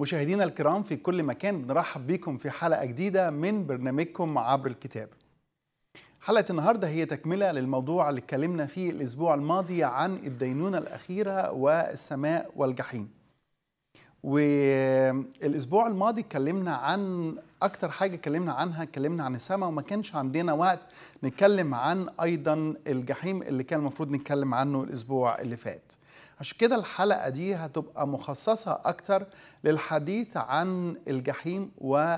مشاهدينا الكرام في كل مكان بنرحب بكم في حلقة جديدة من برنامجكم عبر الكتاب حلقة النهاردة هي تكملة للموضوع اللي اتكلمنا فيه الأسبوع الماضي عن الدينونة الأخيرة والسماء والجحيم والأسبوع الماضي اتكلمنا عن أكتر حاجة اتكلمنا عنها اتكلمنا عن السماء وما كانش عندنا وقت نتكلم عن أيضا الجحيم اللي كان المفروض نتكلم عنه الأسبوع اللي فات عشان كده الحلقة دي هتبقى مخصصة أكتر للحديث عن الجحيم و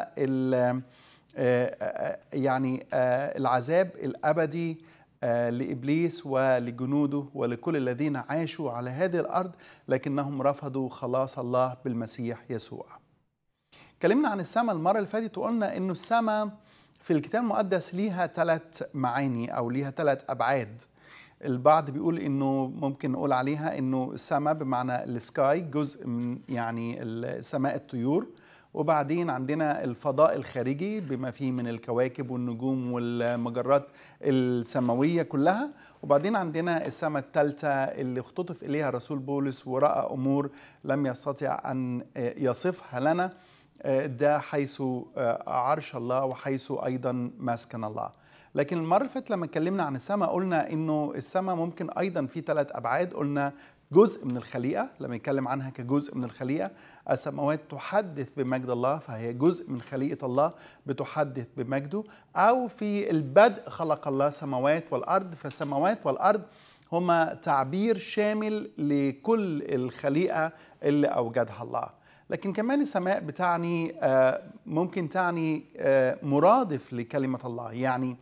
آه، آه، يعني آه، العذاب الأبدي لابليس ولجنوده ولكل الذين عاشوا على هذه الارض لكنهم رفضوا خلاص الله بالمسيح يسوع. اتكلمنا عن السماء المره اللي فاتت وقلنا انه السماء في الكتاب المقدس ليها ثلاث معاني او ليها ثلاث ابعاد. البعض بيقول انه ممكن نقول عليها انه السماء بمعنى السكاي جزء من يعني سماء الطيور وبعدين عندنا الفضاء الخارجي بما فيه من الكواكب والنجوم والمجرات السماوية كلها وبعدين عندنا السماء الثالثة اللي اختطف إليها رسول بولس ورأى أمور لم يستطع أن يصفها لنا ده حيث آه، عرش الله وحيث أيضا مسكن الله لكن المرة اللي فاتت لما اتكلمنا عن السماء قلنا انه السماء ممكن ايضا في ثلاث ابعاد قلنا جزء من الخليقة لما يتكلم عنها كجزء من الخليقة السماوات تحدث بمجد الله فهي جزء من خليقة الله بتحدث بمجده أو في البدء خلق الله سماوات والأرض فالسماوات والأرض هما تعبير شامل لكل الخليقة اللي أوجدها الله لكن كمان السماء بتعني آه، ممكن تعني آه، مرادف لكلمة الله يعني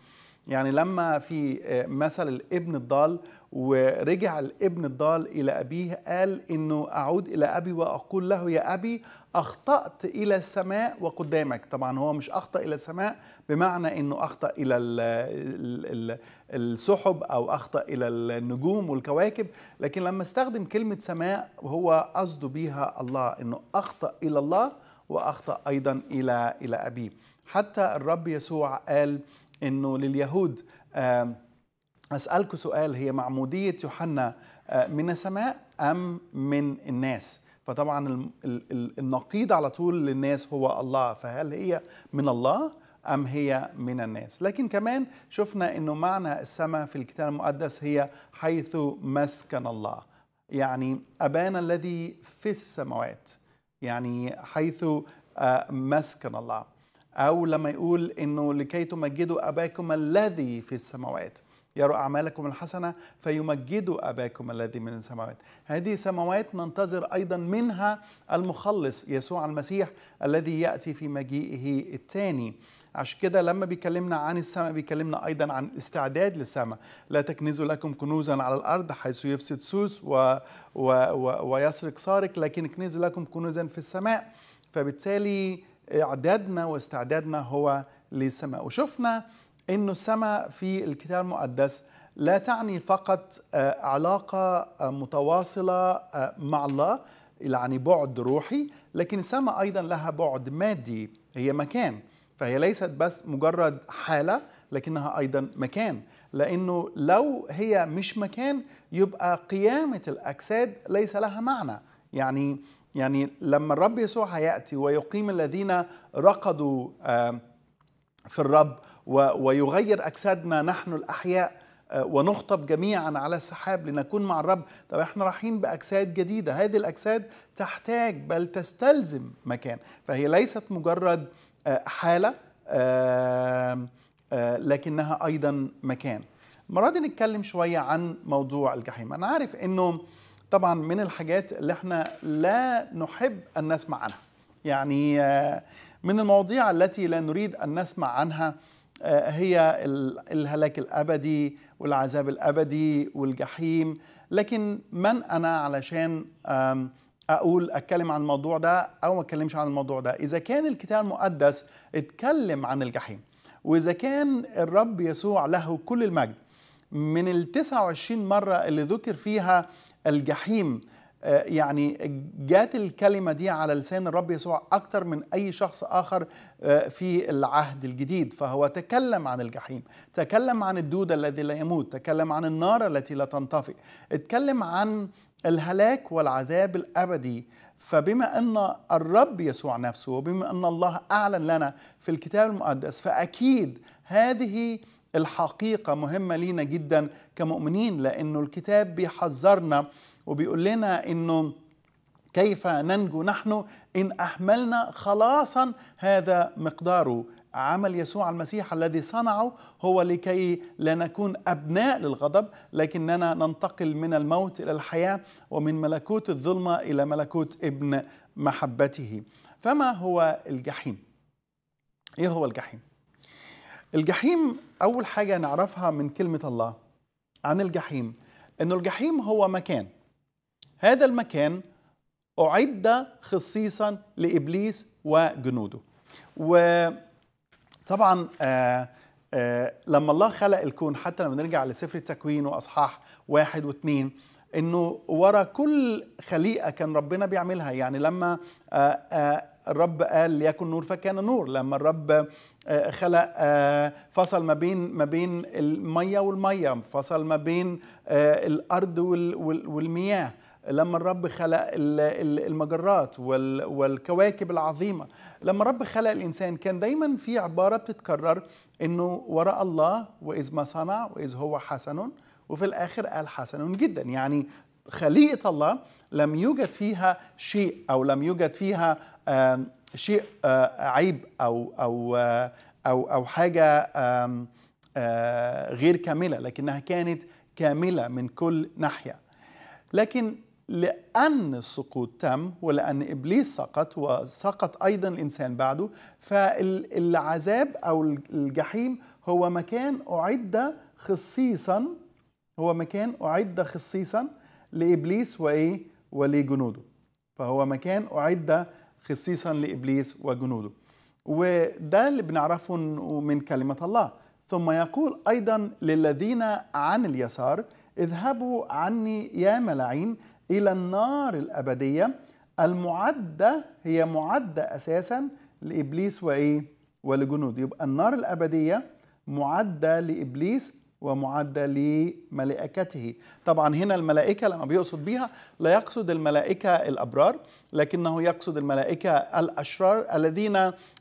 يعني لما في آه، مثل الابن الضال ورجع الابن الضال إلى أبيه قال إنه أعود إلى أبي وأقول له يا أبي أخطأت إلى السماء وقدامك طبعا هو مش أخطأ إلى السماء بمعنى أنه أخطأ إلى السحب أو أخطأ إلى النجوم والكواكب لكن لما استخدم كلمة سماء هو قصده بيها الله أنه أخطأ إلى الله وأخطأ أيضا إلى, إلى أبيه حتى الرب يسوع قال أنه لليهود أسألك سؤال هي معمودية يوحنا آه، من السماء أم من الناس؟ فطبعا النقيض على طول للناس هو الله فهل هي من الله أم هي من الناس لكن كمان شفنا أنه معنى السماء في الكتاب المقدس هي حيث مسكن الله يعني أبانا الذي في السماوات يعني حيث آه، مسكن الله أو لما يقول أنه لكي تمجدوا أباكم الذي في السماوات يروا أعمالكم الحسنة فيمجدوا أباكم الذي من السماوات هذه سماوات ننتظر أيضا منها المخلص يسوع المسيح الذي يأتي في مجيئه الثاني عشان كده لما بيكلمنا عن السماء بيكلمنا ايضا عن استعداد للسماء لا تكنزوا لكم كنوزا على الارض حيث يفسد سوس و... و... و... ويسرق سارق لكن اكنزوا لكم كنوزا في السماء فبالتالي اعدادنا واستعدادنا هو للسماء وشفنا أن السماء في الكتاب المقدس لا تعني فقط آه، علاقة آه، متواصلة آه، مع الله يعني بعد روحي لكن السماء أيضا لها بعد مادي هي مكان فهي ليست بس مجرد حالة لكنها أيضا مكان لأنه لو هي مش مكان يبقى قيامة الأجساد ليس لها معنى يعني يعني لما الرب يسوع هيأتي ويقيم الذين رقدوا في الرب ويغير أجسادنا نحن الأحياء آه، ونخطب جميعا على السحاب لنكون مع الرب طب احنا رايحين باجساد جديده هذه الاجساد تحتاج بل تستلزم مكان فهي ليست مجرد آه، حاله آه، لكنها ايضا مكان المره دي نتكلم شويه عن موضوع الجحيم انا عارف انه طبعا من الحاجات اللي احنا لا نحب ان نسمع عنها يعني من المواضيع التي لا نريد ان نسمع عنها آه آه، هي الهلاك الابدي والعذاب الابدي والجحيم لكن من انا علشان اقول اتكلم عن الموضوع ده او ما اتكلمش عن الموضوع ده اذا كان الكتاب المقدس اتكلم عن الجحيم واذا كان الرب يسوع له كل المجد من ال 29 مره اللي ذكر فيها الجحيم آه، يعني جات الكلمة دي على لسان الرب يسوع أكثر من أي شخص آخر آه، في العهد الجديد فهو تكلم عن الجحيم تكلم عن الدود الذي لا يموت تكلم عن النار التي لا تنطفئ اتكلم عن الهلاك والعذاب الأبدي فبما أن الرب يسوع نفسه وبما أن الله أعلن لنا في الكتاب المقدس فأكيد هذه الحقيقة مهمة لينا جدا كمؤمنين لأنه الكتاب بيحذرنا وبيقول لنا انه كيف ننجو نحن ان احملنا خلاصا هذا مقداره عمل يسوع المسيح الذي صنعه هو لكي لا نكون ابناء للغضب لكننا ننتقل من الموت الى الحياه ومن ملكوت الظلمه الى ملكوت ابن محبته فما هو الجحيم ايه هو الجحيم الجحيم اول حاجه نعرفها من كلمه الله عن الجحيم انه الجحيم هو مكان هذا المكان أعد خصيصا لإبليس وجنوده وطبعا آآ آه، آآ آه، لما الله خلق الكون حتى لما نرجع لسفر التكوين وأصحاح واحد واثنين انه ورا كل خليقه كان ربنا بيعملها يعني لما آآ آه، آآ الرب قال ليكن نور فكان نور لما الرب خلق فصل ما بين ما بين الميه والميه فصل ما بين الارض والمياه لما الرب خلق المجرات والكواكب العظيمه لما الرب خلق الانسان كان دايما في عباره بتتكرر انه وراء الله واذ ما صنع واذ هو حسن وفي الاخر قال حسن جدا يعني خليقه الله لم يوجد فيها شيء او لم يوجد فيها شيء آه، عيب او او آه، او او حاجه آه، غير كامله لكنها كانت كامله من كل ناحيه لكن لأن السقوط تم ولأن إبليس سقط وسقط أيضا الإنسان بعده فالعذاب أو الجحيم هو مكان أعد خصيصا هو مكان أعد خصيصا لإبليس وإيه ولجنوده فهو مكان أعد خصيصا لإبليس وجنوده وده اللي بنعرفه من كلمة الله ثم يقول أيضا للذين عن اليسار اذهبوا عني يا ملاعين إلى النار الأبدية المعدة هي معدة أساسا لإبليس وإيه؟ ولجنوده يبقى النار الأبدية معدة لإبليس ومعدة لملائكته طبعا هنا الملائكة لما بيقصد بيها لا يقصد الملائكة الأبرار لكنه يقصد الملائكة الأشرار الذين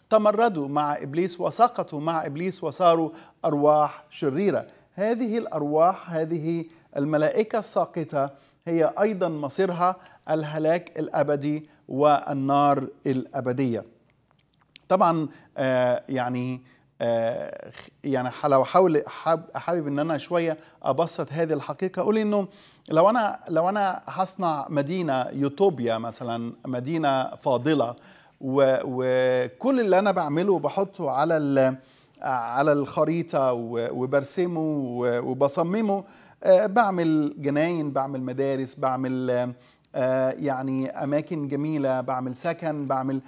تمردوا مع إبليس وسقطوا مع إبليس وصاروا أرواح شريرة هذه الأرواح هذه الملائكة الساقطة هي ايضا مصيرها الهلاك الابدي والنار الابديه طبعا آه يعني آه يعني لو حاول حابب ان انا شويه ابسط هذه الحقيقه اقول انه لو انا لو انا هصنع مدينه يوتوبيا مثلا مدينه فاضله وكل اللي انا بعمله بحطه على على الخريطه وبرسمه وبصممه آه، بعمل جناين بعمل مدارس بعمل آه، آه، يعني اماكن جميله بعمل سكن بعمل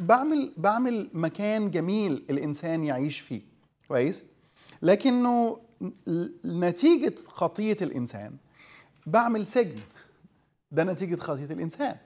بعمل بعمل مكان جميل الانسان يعيش فيه كويس لكنه نتيجه خطيه الانسان بعمل سجن ده نتيجه خطيه الانسان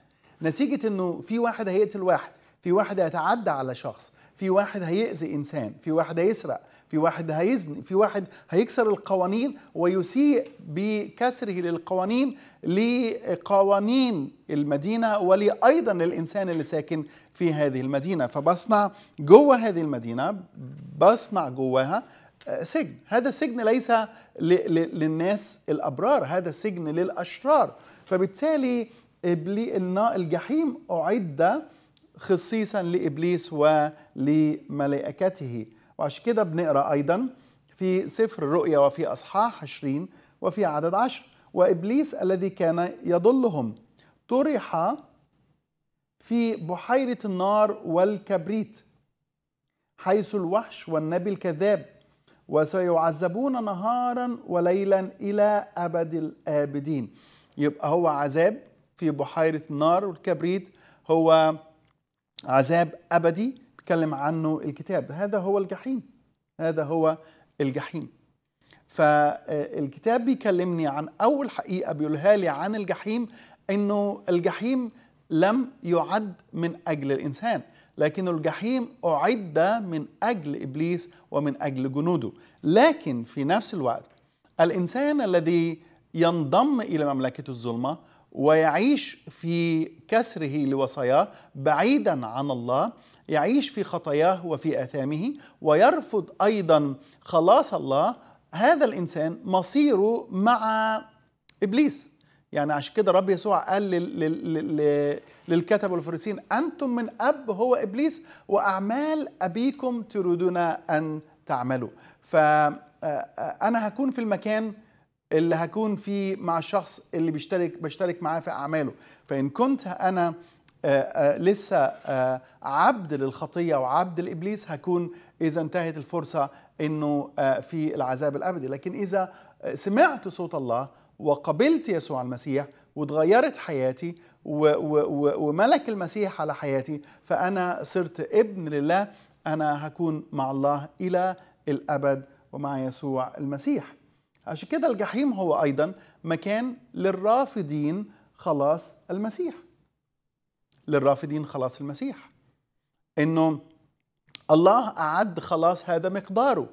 نتيجه انه في واحد هيقتل واحد في واحد هيتعدى على شخص في واحد هيأذي انسان في واحد هيسرق في واحد هيزني في واحد هيكسر القوانين ويسيء بكسره للقوانين لقوانين المدينة ولأيضا للإنسان اللي ساكن في هذه المدينة فبصنع جوه هذه المدينة بصنع جواها آه، سجن هذا السجن ليس للناس الأبرار هذا السجن للأشرار فبالتالي إبلي الجحيم أعد خصيصا لإبليس ولملائكته وعشان كده بنقرا ايضا في سفر الرؤيا وفي اصحاح 20 وفي عدد 10 وابليس الذي كان يضلهم طرح في بحيره النار والكبريت حيث الوحش والنبي الكذاب وسيعذبون نهارا وليلا الى ابد الابدين يبقى هو عذاب في بحيره النار والكبريت هو عذاب ابدي اتكلم عنه الكتاب هذا هو الجحيم هذا هو الجحيم فالكتاب بيكلمني عن اول حقيقه بيقولها لي عن الجحيم انه الجحيم لم يعد من اجل الانسان لكن الجحيم اعد من اجل ابليس ومن اجل جنوده لكن في نفس الوقت الانسان الذي ينضم الى مملكه الظلمه ويعيش في كسره لوصاياه بعيدا عن الله يعيش في خطاياه وفي اثامه ويرفض ايضا خلاص الله هذا الانسان مصيره مع ابليس يعني عشان كده رب يسوع قال للكتب والفريسين انتم من اب هو ابليس واعمال ابيكم تريدون ان تعملوا فانا هكون في المكان اللي هكون فيه مع الشخص اللي بيشترك بشترك معاه في اعماله فان كنت انا آآ آه، آآ آه، لسه آآ آه، عبد للخطيه وعبد لابليس هكون اذا انتهت الفرصه انه في العذاب الابدي لكن اذا سمعت صوت الله وقبلت يسوع المسيح وتغيرت حياتي وملك المسيح على حياتي فانا صرت ابن لله انا هكون مع الله الى الابد ومع يسوع المسيح عشان كده الجحيم هو أيضا مكان للرافضين خلاص المسيح للرافضين خلاص المسيح انه الله اعد خلاص هذا مقداره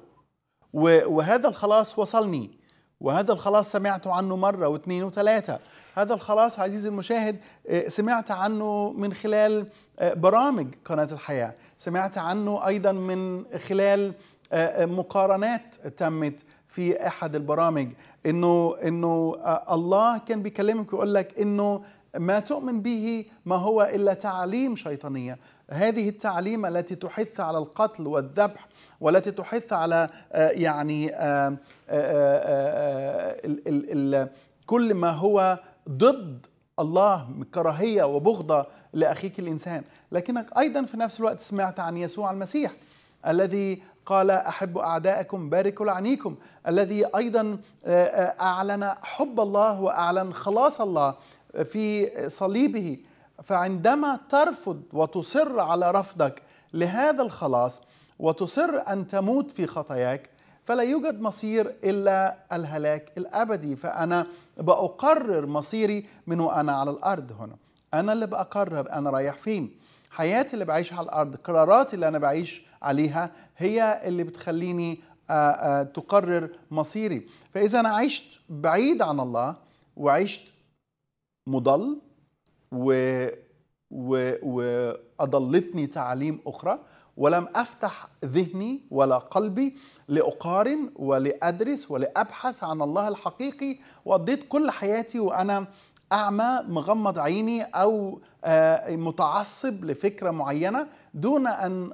وهذا الخلاص وصلني وهذا الخلاص سمعت عنه مرة واثنين وثلاثة هذا الخلاص عزيزي المشاهد آه، سمعت عنه من خلال آه، برامج قناة الحياة سمعت عنه أيضا من خلال آه، مقارنات تمت في احد البرامج انه انه آه، الله كان بيكلمك ويقول لك انه ما تؤمن به ما هو الا تعاليم شيطانيه هذه التعليم التي تحث على القتل والذبح والتي تحث على آه، يعني آه، كل ما هو ضد الله كراهيه وبغضه لاخيك الانسان لكنك ايضا في نفس الوقت سمعت عن يسوع المسيح الذي قال أحب أعداءكم باركوا لعنيكم الذي أيضا آه، آه، أعلن حب الله وأعلن خلاص الله آه، في صليبه فعندما ترفض وتصر على رفضك لهذا الخلاص وتصر أن تموت في خطاياك فلا يوجد مصير إلا الهلاك الأبدي فأنا بأقرر مصيري من وأنا على الأرض هنا أنا اللي بأقرر أنا رايح فين حياتي اللي بعيشها على الارض قراراتي اللي انا بعيش عليها هي اللي بتخليني آه، آه، تقرر مصيري فاذا انا عشت بعيد عن الله وعشت مضل و و واضلتني تعاليم اخرى ولم افتح ذهني ولا قلبي لاقارن ولادرس ولابحث عن الله الحقيقي وقضيت كل حياتي وانا اعمى مغمض عيني او آه، متعصب لفكره معينه دون ان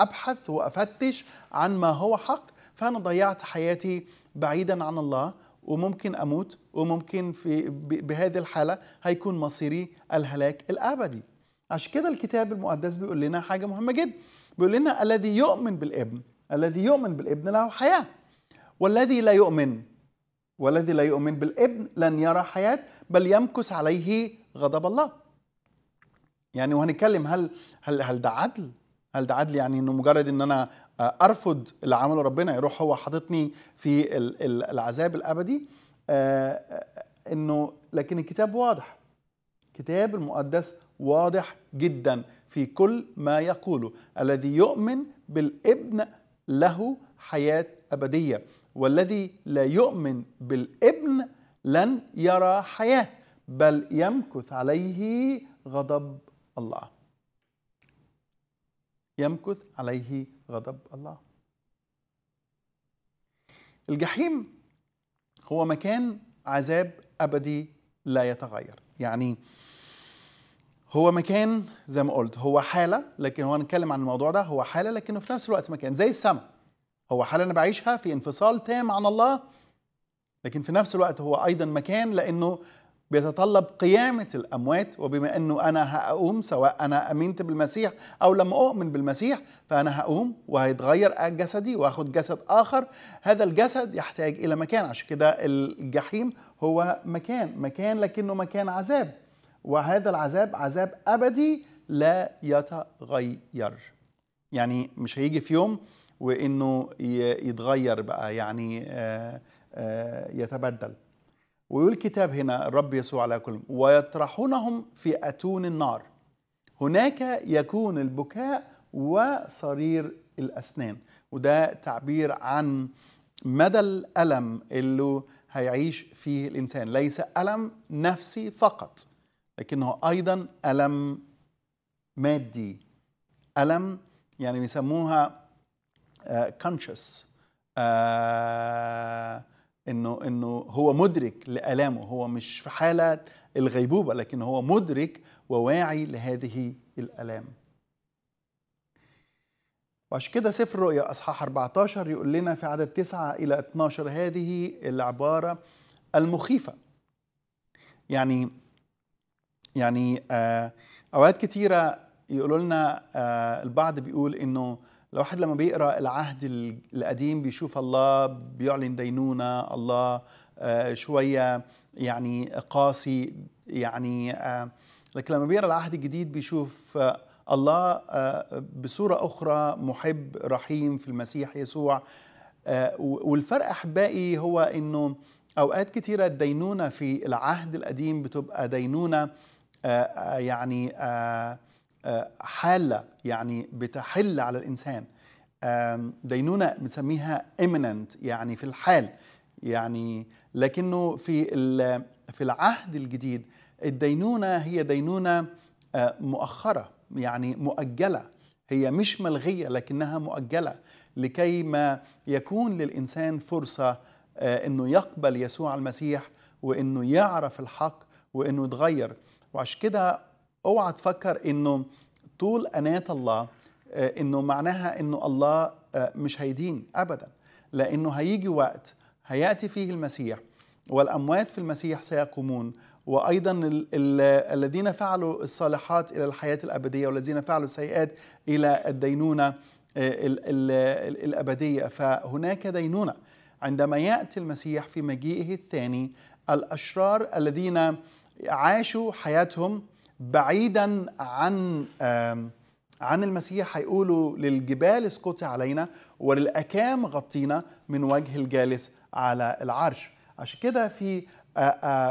ابحث وافتش عن ما هو حق فانا ضيعت حياتي بعيدا عن الله وممكن اموت وممكن في بهذه الحاله هيكون مصيري الهلاك الابدي عشان كده الكتاب المقدس بيقول لنا حاجه مهمه جدا بيقول لنا الذي يؤمن بالابن الذي يؤمن بالابن له حياه والذي لا يؤمن والذي لا يؤمن بالابن لن يرى حياه بل يمكث عليه غضب الله يعني وهنتكلم هل هل هل ده عدل هل ده عدل يعني انه مجرد ان انا ارفض اللي عمله ربنا يروح هو حاططني في العذاب الابدي آه، آه، انه لكن الكتاب واضح الكتاب المقدس واضح جدا في كل ما يقوله الذي يؤمن بالابن له حياه ابديه والذي لا يؤمن بالابن لن يرى حياه بل يمكث عليه غضب الله يمكث عليه غضب الله الجحيم هو مكان عذاب ابدي لا يتغير يعني هو مكان زي ما قلت هو حاله لكن هو هنتكلم عن الموضوع ده هو حاله لكنه في نفس الوقت مكان زي السماء هو حاله انا بعيشها في انفصال تام عن الله لكن في نفس الوقت هو أيضا مكان لأنه بيتطلب قيامة الأموات وبما أنه أنا هقوم سواء أنا أمنت بالمسيح أو لم أؤمن بالمسيح فأنا هقوم وهيتغير جسدي وأخد جسد آخر هذا الجسد يحتاج إلى مكان عشان كده الجحيم هو مكان مكان لكنه مكان عذاب وهذا العذاب عذاب أبدي لا يتغير يعني مش هيجي في يوم وإنه يتغير بقى يعني آه آه، يتبدل ويقول الكتاب هنا الرب يسوع على كل ويطرحونهم في أتون النار هناك يكون البكاء وصرير الأسنان وده تعبير عن مدى الألم اللي هيعيش فيه الإنسان ليس ألم نفسي فقط لكنه أيضا ألم مادي ألم يعني يسموها uh, conscious uh, انه انه هو مدرك لالامه هو مش في حاله الغيبوبه لكن هو مدرك وواعي لهذه الالام وعشان كده سفر رؤيا اصحاح 14 يقول لنا في عدد 9 الى 12 هذه العباره المخيفه يعني يعني آه، اوقات كتيره يقولوا لنا آه، البعض بيقول انه الواحد لما بيقرا العهد القديم بيشوف الله بيعلن دينونه الله آه، شويه يعني قاسي يعني آه، لكن لما بيقرا العهد الجديد بيشوف آه، الله بصوره اخرى محب رحيم في المسيح يسوع والفرق احبائي هو انه اوقات كثيره الدينونه في العهد القديم بتبقى دينونه يعني آه، حاله يعني بتحل على الانسان دينونه بنسميها امننت يعني في الحال يعني لكنه في في العهد الجديد الدينونه هي دينونه آه، مؤخره يعني مؤجله هي مش ملغيه لكنها مؤجله لكي ما يكون للانسان فرصه آه، انه يقبل يسوع المسيح وانه يعرف الحق وانه يتغير وعشان كده اوعى تفكر انه طول انات الله آه، انه معناها انه الله آه، مش هيدين ابدا لانه هيجي وقت هياتي فيه المسيح والاموات في المسيح سيقومون وايضا الذين فعلوا الصالحات الى الحياه الابديه والذين فعلوا السيئات الى الدينونه آه، الابديه فهناك دينونه عندما ياتي المسيح في مجيئه الثاني الاشرار الذين عاشوا حياتهم بعيدا عن عن المسيح هيقولوا للجبال اسكتي علينا وللأكام غطينا من وجه الجالس على العرش عشان كده في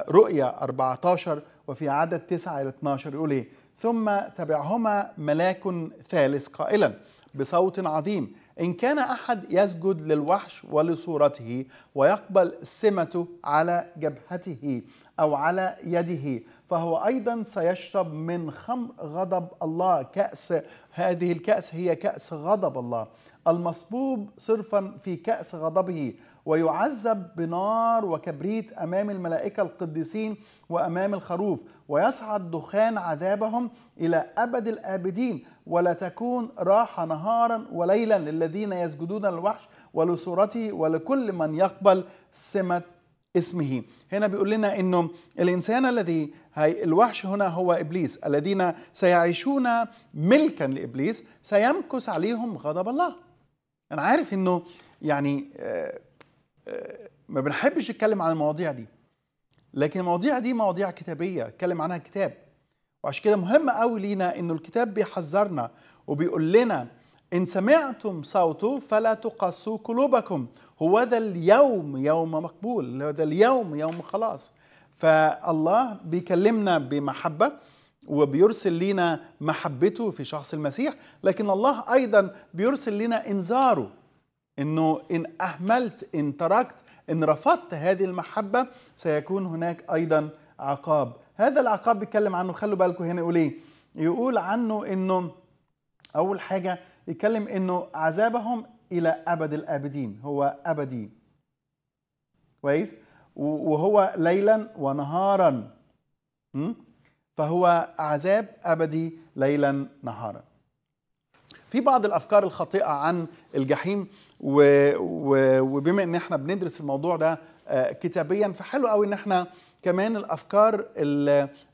رؤيا 14 وفي عدد 9 إلى 12 يقول إيه ثم تبعهما ملاك ثالث قائلا بصوت عظيم إن كان أحد يسجد للوحش ولصورته ويقبل سمته على جبهته أو على يده فهو أيضا سيشرب من خمر غضب الله كأس هذه الكأس هي كأس غضب الله المصبوب صرفا في كأس غضبه ويعذب بنار وكبريت امام الملائكه القديسين وامام الخروف ويصعد دخان عذابهم الى ابد الابدين ولا تكون راحه نهارا وليلا للذين يسجدون للوحش ولصورته ولكل من يقبل سمه اسمه هنا بيقول لنا انه الانسان الذي هاي الوحش هنا هو ابليس الذين سيعيشون ملكا لابليس سيمكث عليهم غضب الله انا عارف انه يعني آه، آه، ما بنحبش نتكلم عن المواضيع دي لكن المواضيع دي مواضيع كتابيه اتكلم عنها كتاب وعشان كده مهم قوي لينا انه الكتاب بيحذرنا وبيقول لنا إن سمعتم صوته فلا تقسوا قلوبكم هو ذا اليوم يوم مقبول هو ذا اليوم يوم خلاص فالله بيكلمنا بمحبة وبيرسل لنا محبته في شخص المسيح لكن الله أيضا بيرسل لنا إنذاره انه ان اهملت ان تركت ان رفضت هذه المحبه سيكون هناك ايضا عقاب هذا العقاب بيتكلم عنه خلوا بالكم هنا يقول ايه يقول عنه انه اول حاجه يتكلم انه عذابهم الى ابد الابدين هو ابدي كويس وهو ليلا ونهارا فهو عذاب ابدي ليلا نهارا في بعض الافكار الخاطئه عن الجحيم و... و... وبما ان احنا بندرس الموضوع ده آه، كتابيا فحلو قوي ان احنا كمان الافكار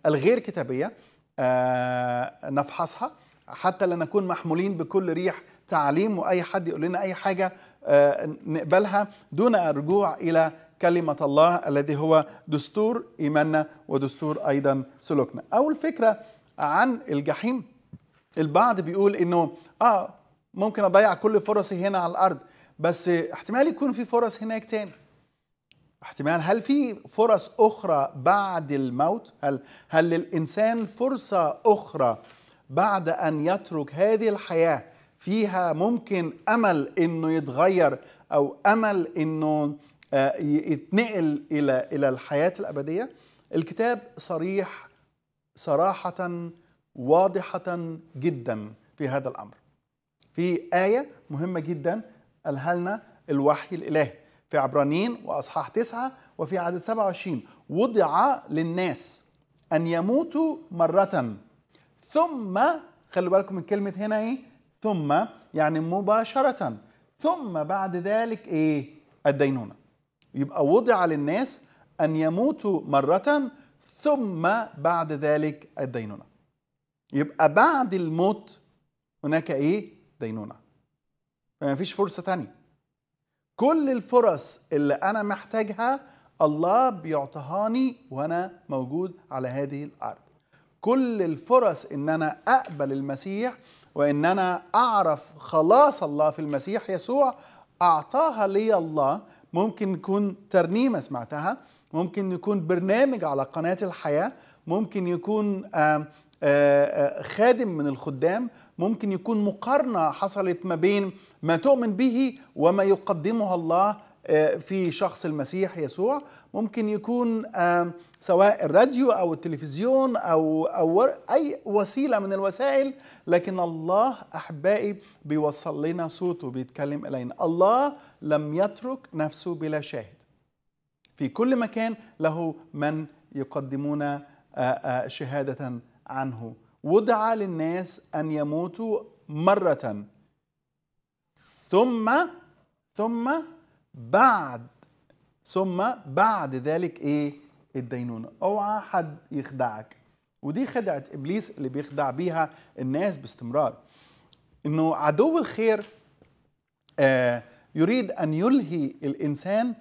الغير كتابيه آه، نفحصها حتى لا نكون محمولين بكل ريح تعليم واي حد يقول لنا اي حاجه آه، نقبلها دون الرجوع الى كلمه الله الذي هو دستور ايماننا ودستور ايضا سلوكنا. اول فكره عن الجحيم البعض بيقول انه اه ممكن اضيع كل فرصي هنا على الارض بس احتمال يكون في فرص هناك تاني. احتمال هل في فرص اخرى بعد الموت؟ هل هل للانسان فرصه اخرى؟ بعد ان يترك هذه الحياه فيها ممكن امل انه يتغير او امل انه آه، يتنقل الى الى الحياه الابديه الكتاب صريح صراحه واضحه جدا في هذا الامر في ايه مهمه جدا قالها لنا الوحي الالهي في عبرانيين واصحاح تسعه وفي عدد 27 وضع للناس ان يموتوا مره ثم خلوا بالكم من كلمة هنا ايه ثم يعني مباشرة ثم بعد ذلك ايه الدينونة يبقى وضع للناس أن يموتوا مرة ثم بعد ذلك الدينونة يبقى بعد الموت هناك ايه دينونة فما فيش فرصة تانية كل الفرص اللي أنا محتاجها الله بيعطهاني وأنا موجود على هذه الأرض كل الفرص ان انا اقبل المسيح وان انا اعرف خلاص الله في المسيح يسوع اعطاها لي الله ممكن يكون ترنيمه سمعتها ممكن يكون برنامج على قناه الحياه ممكن يكون آه، آه، آه، خادم من الخدام ممكن يكون مقارنه حصلت ما بين ما تؤمن به وما يقدمها الله في شخص المسيح يسوع ممكن يكون سواء الراديو او التلفزيون او او اي وسيله من الوسائل لكن الله احبائي بيوصل لنا صوته بيتكلم الينا الله لم يترك نفسه بلا شاهد في كل مكان له من يقدمون شهاده عنه ودعا للناس ان يموتوا مره ثم ثم بعد ثم بعد ذلك ايه الدينونة اوعى حد يخدعك ودي خدعة ابليس اللي بيخدع بيها الناس باستمرار انه عدو الخير آه، يريد ان يلهي الانسان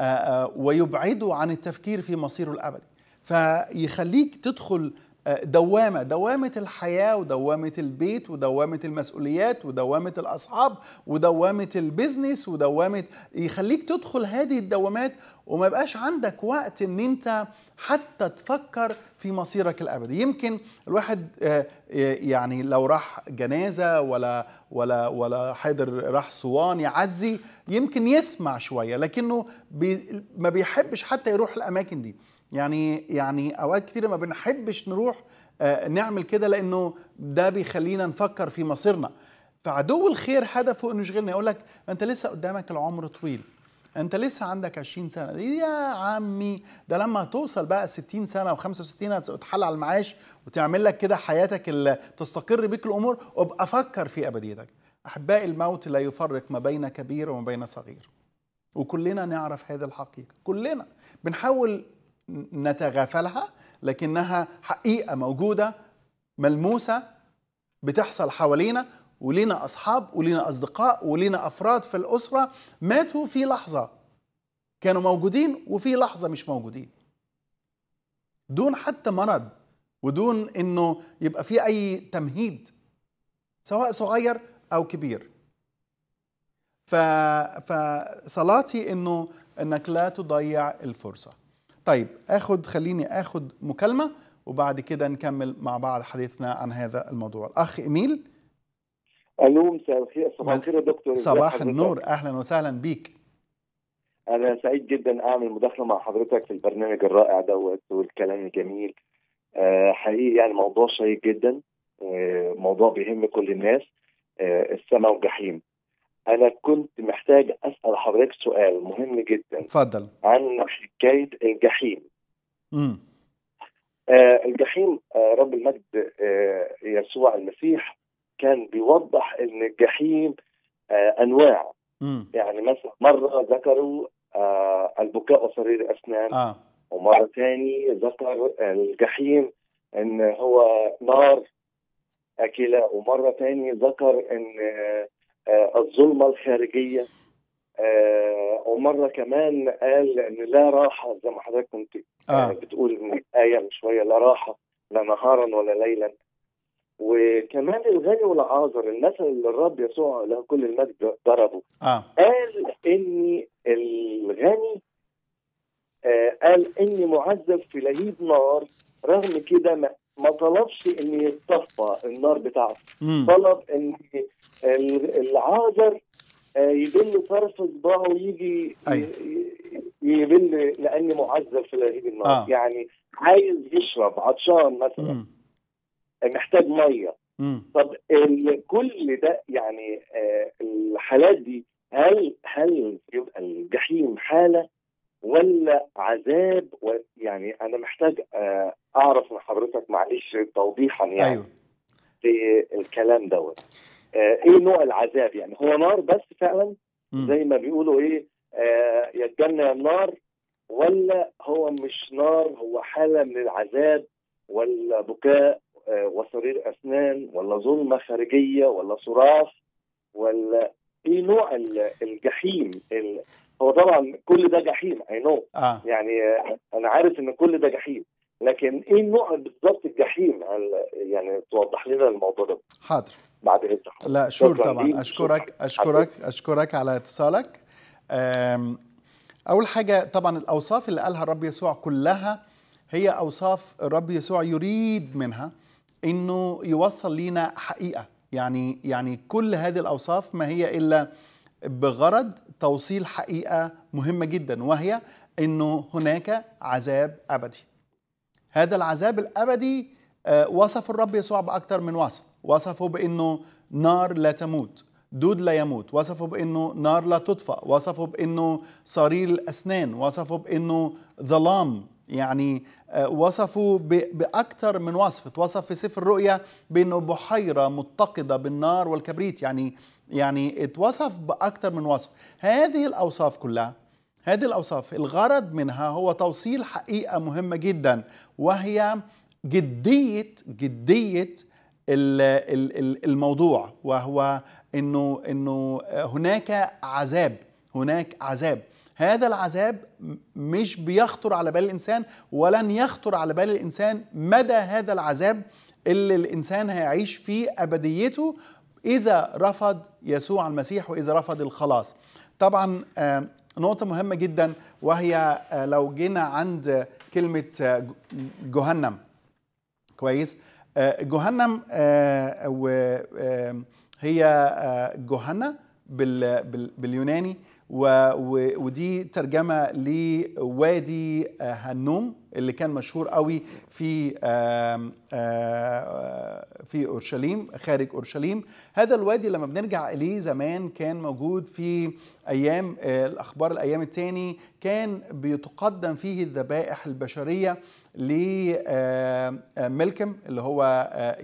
آه، آه، ويبعده عن التفكير في مصيره الابدي فيخليك تدخل آه، دوامه دوامه الحياه ودوامه البيت ودوامه المسؤوليات ودوامه الاصحاب ودوامه البيزنس ودوامه يخليك تدخل هذه الدوامات وما يبقاش عندك وقت ان انت حتى تفكر في مصيرك الابدي يمكن الواحد آه، آه، يعني لو راح جنازه ولا ولا ولا حاضر راح صوان يعزي يمكن يسمع شويه لكنه ما بيحبش حتى يروح الاماكن دي يعني يعني اوقات كتير ما بنحبش نروح آه، نعمل كده لانه ده بيخلينا نفكر في مصيرنا فعدو الخير هدفه انه يشغلنا يقول لك انت لسه قدامك العمر طويل انت لسه عندك 20 سنه يا عمي ده لما توصل بقى 60 سنه و65 هتتحل على المعاش وتعمل لك كده حياتك اللي تستقر بك الامور وابقى فكر في ابديتك احبائي الموت لا يفرق ما بين كبير وما بين صغير وكلنا نعرف هذه الحقيقه كلنا بنحاول نتغافلها لكنها حقيقه موجوده ملموسه بتحصل حوالينا ولينا اصحاب ولينا اصدقاء ولينا افراد في الاسره ماتوا في لحظه كانوا موجودين وفي لحظه مش موجودين دون حتى مرض ودون انه يبقى في اي تمهيد سواء صغير او كبير ف... فصلاتي انه انك لا تضيع الفرصه طيب اخد خليني اخد مكالمه وبعد كده نكمل مع بعض حديثنا عن هذا الموضوع الاخ ايميل الو مساء الخير صباح الخير يا دكتور صباح النور اهلا وسهلا بيك انا سعيد جدا اعمل مداخله مع حضرتك في البرنامج الرائع دوت والكلام الجميل آه، حقيقي يعني موضوع شيق جدا وموضوع آه، بيهم كل الناس آه، السماء والجحيم انا كنت محتاج اسال حضرتك سؤال مهم جدا اتفضل عن حكايه الجحيم امم آه الجحيم آه رب المجد آه يسوع المسيح كان بيوضح ان الجحيم آه انواع مم. يعني مثلا مره ذكروا آه البكاء وصرير الاسنان آه. ومره ثاني ذكر آه، الجحيم ان هو نار اكله ومره ثاني ذكر ان آه آه، الظلمة الخارجية آه، ومرة كمان قال إن لا راحة زي ما حضرتك كنت آه. آه. بتقول من الآية من شوية لا راحة لا نهارا ولا ليلا وكمان الغني والعازر المثل اللي الرب يسوع له كل المجد ضربه آه. قال إن الغني قال إني معذب في لهيب نار رغم كده ما ما طلبش ان يتصفى النار بتاعته طلب ان العازر آه، يبل طرف صباعه ويجي أي. أيوه. يبل لاني معذب في هذه النار آه. يعني عايز يشرب عطشان مثلا مم. محتاج ميه مم. طب كل ده يعني آه، الحالات دي هل هل يبقى الجحيم حاله ولا عذاب يعني انا محتاج آه، اعرف من حضرتك معلش توضيحا يعني أيوه. في الكلام دوت آه، ايه نوع العذاب يعني هو نار بس فعلا زي ما بيقولوا ايه يا الجنه يا النار ولا هو مش نار هو حاله من العذاب ولا بكاء آه، وصرير اسنان ولا ظلمه خارجيه ولا صراخ ولا ايه نوع الجحيم هو طبعا كل ده جحيم اي نو آه. يعني انا عارف ان كل ده جحيم لكن ايه نوع بالظبط الجحيم يعني توضح لنا الموضوع ده حاضر بعد اذنك لا شور طبعا اشكرك اشكرك اشكرك على اتصالك اول حاجه طبعا الاوصاف اللي قالها الرب يسوع كلها هي اوصاف الرب يسوع يريد منها انه يوصل لينا حقيقه يعني يعني كل هذه الاوصاف ما هي الا بغرض توصيل حقيقه مهمه جدا وهي انه هناك عذاب ابدي. هذا العذاب الابدي آه، وصف الرب يسوع باكثر من وصف، وصفه بانه نار لا تموت، دود لا يموت، وصفه بانه نار لا تطفأ، وصفه بانه صرير الاسنان، وصفه بانه ظلام يعني آه، وصفوا بأكثر من وصف توصف في سفر الرؤيا بأنه بحيرة متقدة بالنار والكبريت يعني يعني اتوصف باكثر من وصف هذه الاوصاف كلها هذه الاوصاف الغرض منها هو توصيل حقيقه مهمه جدا وهي جديه جديه الموضوع وهو انه انه هناك عذاب هناك عذاب هذا العذاب مش بيخطر على بال الانسان ولن يخطر على بال الانسان مدى هذا العذاب اللي الانسان هيعيش فيه ابديته إذا رفض يسوع المسيح وإذا رفض الخلاص طبعا آه، نقطة مهمة جدا وهي آه، لو جينا عند كلمة آه، جهنم كويس جهنم هي جهنة باليوناني ودي ترجمة لوادي هنوم اللي كان مشهور قوي في في اورشليم خارج اورشليم هذا الوادي لما بنرجع اليه زمان كان موجود في ايام الاخبار الايام الثاني كان بيتقدم فيه الذبائح البشريه لملكم اللي هو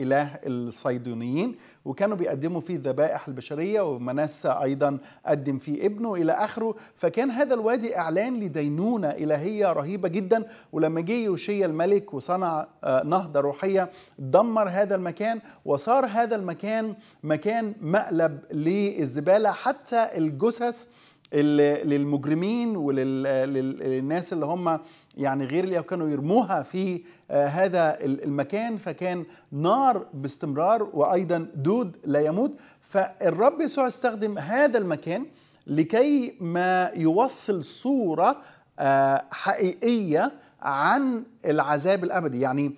اله الصيدونيين وكانوا بيقدموا فيه الذبائح البشريه ومنسى ايضا قدم فيه ابنه الى اخره فكان هذا الوادي اعلان لدينونه الهيه رهيبه جدا ولما لما جه يوشيا الملك وصنع آه، نهضة روحية دمر هذا المكان وصار هذا المكان مكان مقلب للزبالة حتى الجثث للمجرمين وللناس اللي هم يعني غير اللي كانوا يرموها في آه، هذا المكان فكان نار باستمرار وايضا دود لا يموت فالرب يسوع استخدم هذا المكان لكي ما يوصل صوره آه، حقيقيه عن العذاب الابدي يعني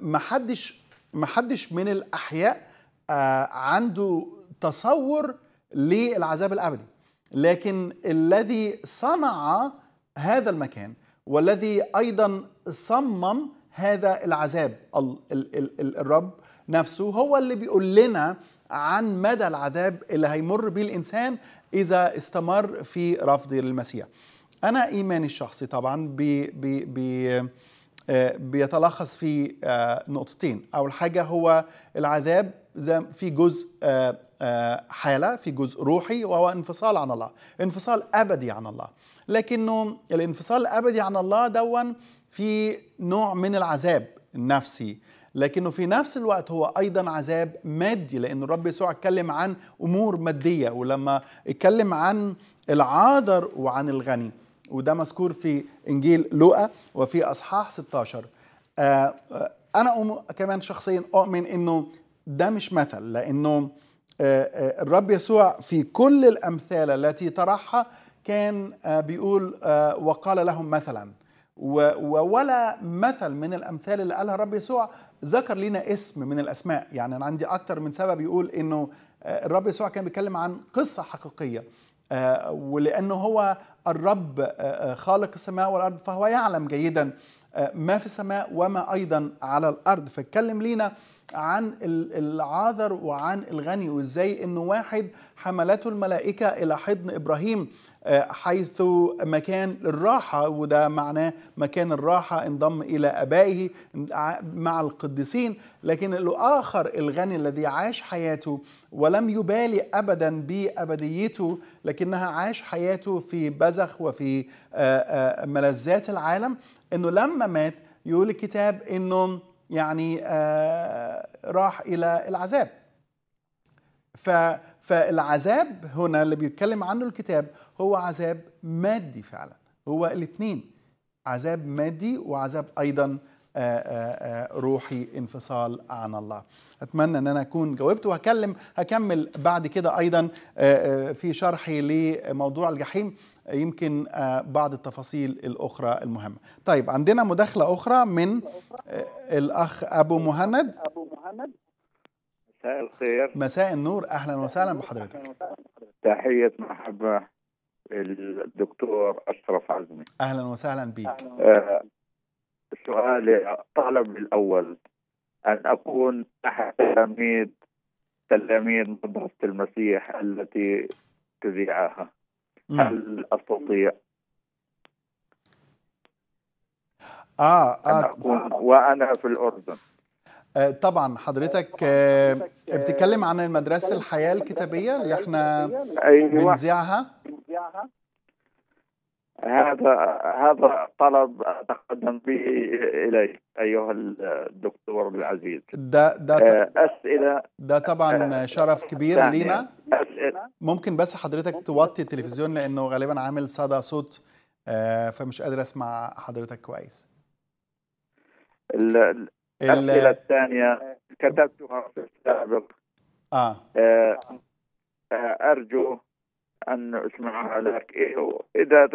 ما حدش ما حدش من الاحياء آه، عنده تصور للعذاب الابدي لكن الذي صنع هذا المكان والذي ايضا صمم هذا العذاب ال ال ال ال الرب نفسه هو اللي بيقول لنا عن مدى العذاب اللي هيمر به الانسان اذا استمر في رفضه للمسيح انا ايماني الشخصي طبعا بي بي بي آه، بيتلخص في آه، نقطتين اول حاجه هو العذاب في جزء آه، حاله في جزء روحي وهو انفصال عن الله انفصال ابدي عن الله لكنه الانفصال الابدي عن الله دون في نوع من العذاب النفسي لكنه في نفس الوقت هو ايضا عذاب مادي لان الرب يسوع اتكلم عن امور ماديه ولما اتكلم عن العاذر وعن الغني وده مذكور في انجيل لوقا وفي اصحاح 16 آه، آه، انا كمان شخصيا اؤمن انه ده مش مثل لانه آه، الرب يسوع في كل الامثال التي طرحها كان بيقول وقال لهم مثلا ولا مثل من الامثال اللي قالها الرب يسوع ذكر لنا اسم من الاسماء يعني انا عندي اكتر من سبب يقول انه الرب يسوع كان بيتكلم عن قصه حقيقيه آه، ولأنه هو الرب آه، آه، خالق السماء والأرض فهو يعلم جيدا آه، ما في السماء وما أيضا على الأرض فاتكلم لينا عن العاذر وعن الغني وازاي انه واحد حملته الملائكه الى حضن ابراهيم آه، حيث مكان الراحه وده معناه مكان الراحه انضم الى ابائه مع القديسين لكن الاخر الغني الذي عاش حياته ولم يبالي ابدا بابديته لكنها عاش حياته في بزخ وفي آه، ملذات العالم انه لما مات يقول الكتاب انه يعني آه راح الى العذاب ف فالعذاب هنا اللي بيتكلم عنه الكتاب هو عذاب مادي فعلا هو الاثنين عذاب مادي وعذاب ايضا آآ آه، آآ آه، آه، روحي انفصال عن الله اتمنى ان انا اكون جاوبت وهكلم هكمل بعد كده ايضا في شرحي لموضوع الجحيم يمكن آه، بعض التفاصيل الأخرى المهمة طيب عندنا مداخلة أخرى من آه، الأخ أبو مهند مساء الخير مساء النور أهلا وسهلا بحضرتك تحية محبة الدكتور أشرف عزمي أهلا وسهلا بك أه سؤالي طالب الأول أن أكون أحد تلاميذ تلاميذ مدرسة المسيح التي تذيعها هل استطيع اه اه أكون وانا في الاردن آه طبعا حضرتك آه بتتكلم عن المدرسه الحياه الكتابيه اللي احنا أيوة. بنذيعها هذا هذا طلب اتقدم به اليك ايها الدكتور العزيز ده ده آه، اسئله ده طبعا آه، شرف كبير لينا أسئلة ممكن بس حضرتك توطي التلفزيون لانه غالبا عامل صدى صوت آه، فمش قادر اسمع حضرتك كويس الاسئله الثانيه كتبتها في السابق آه. ارجو أن أسمعها لك إيه، إذا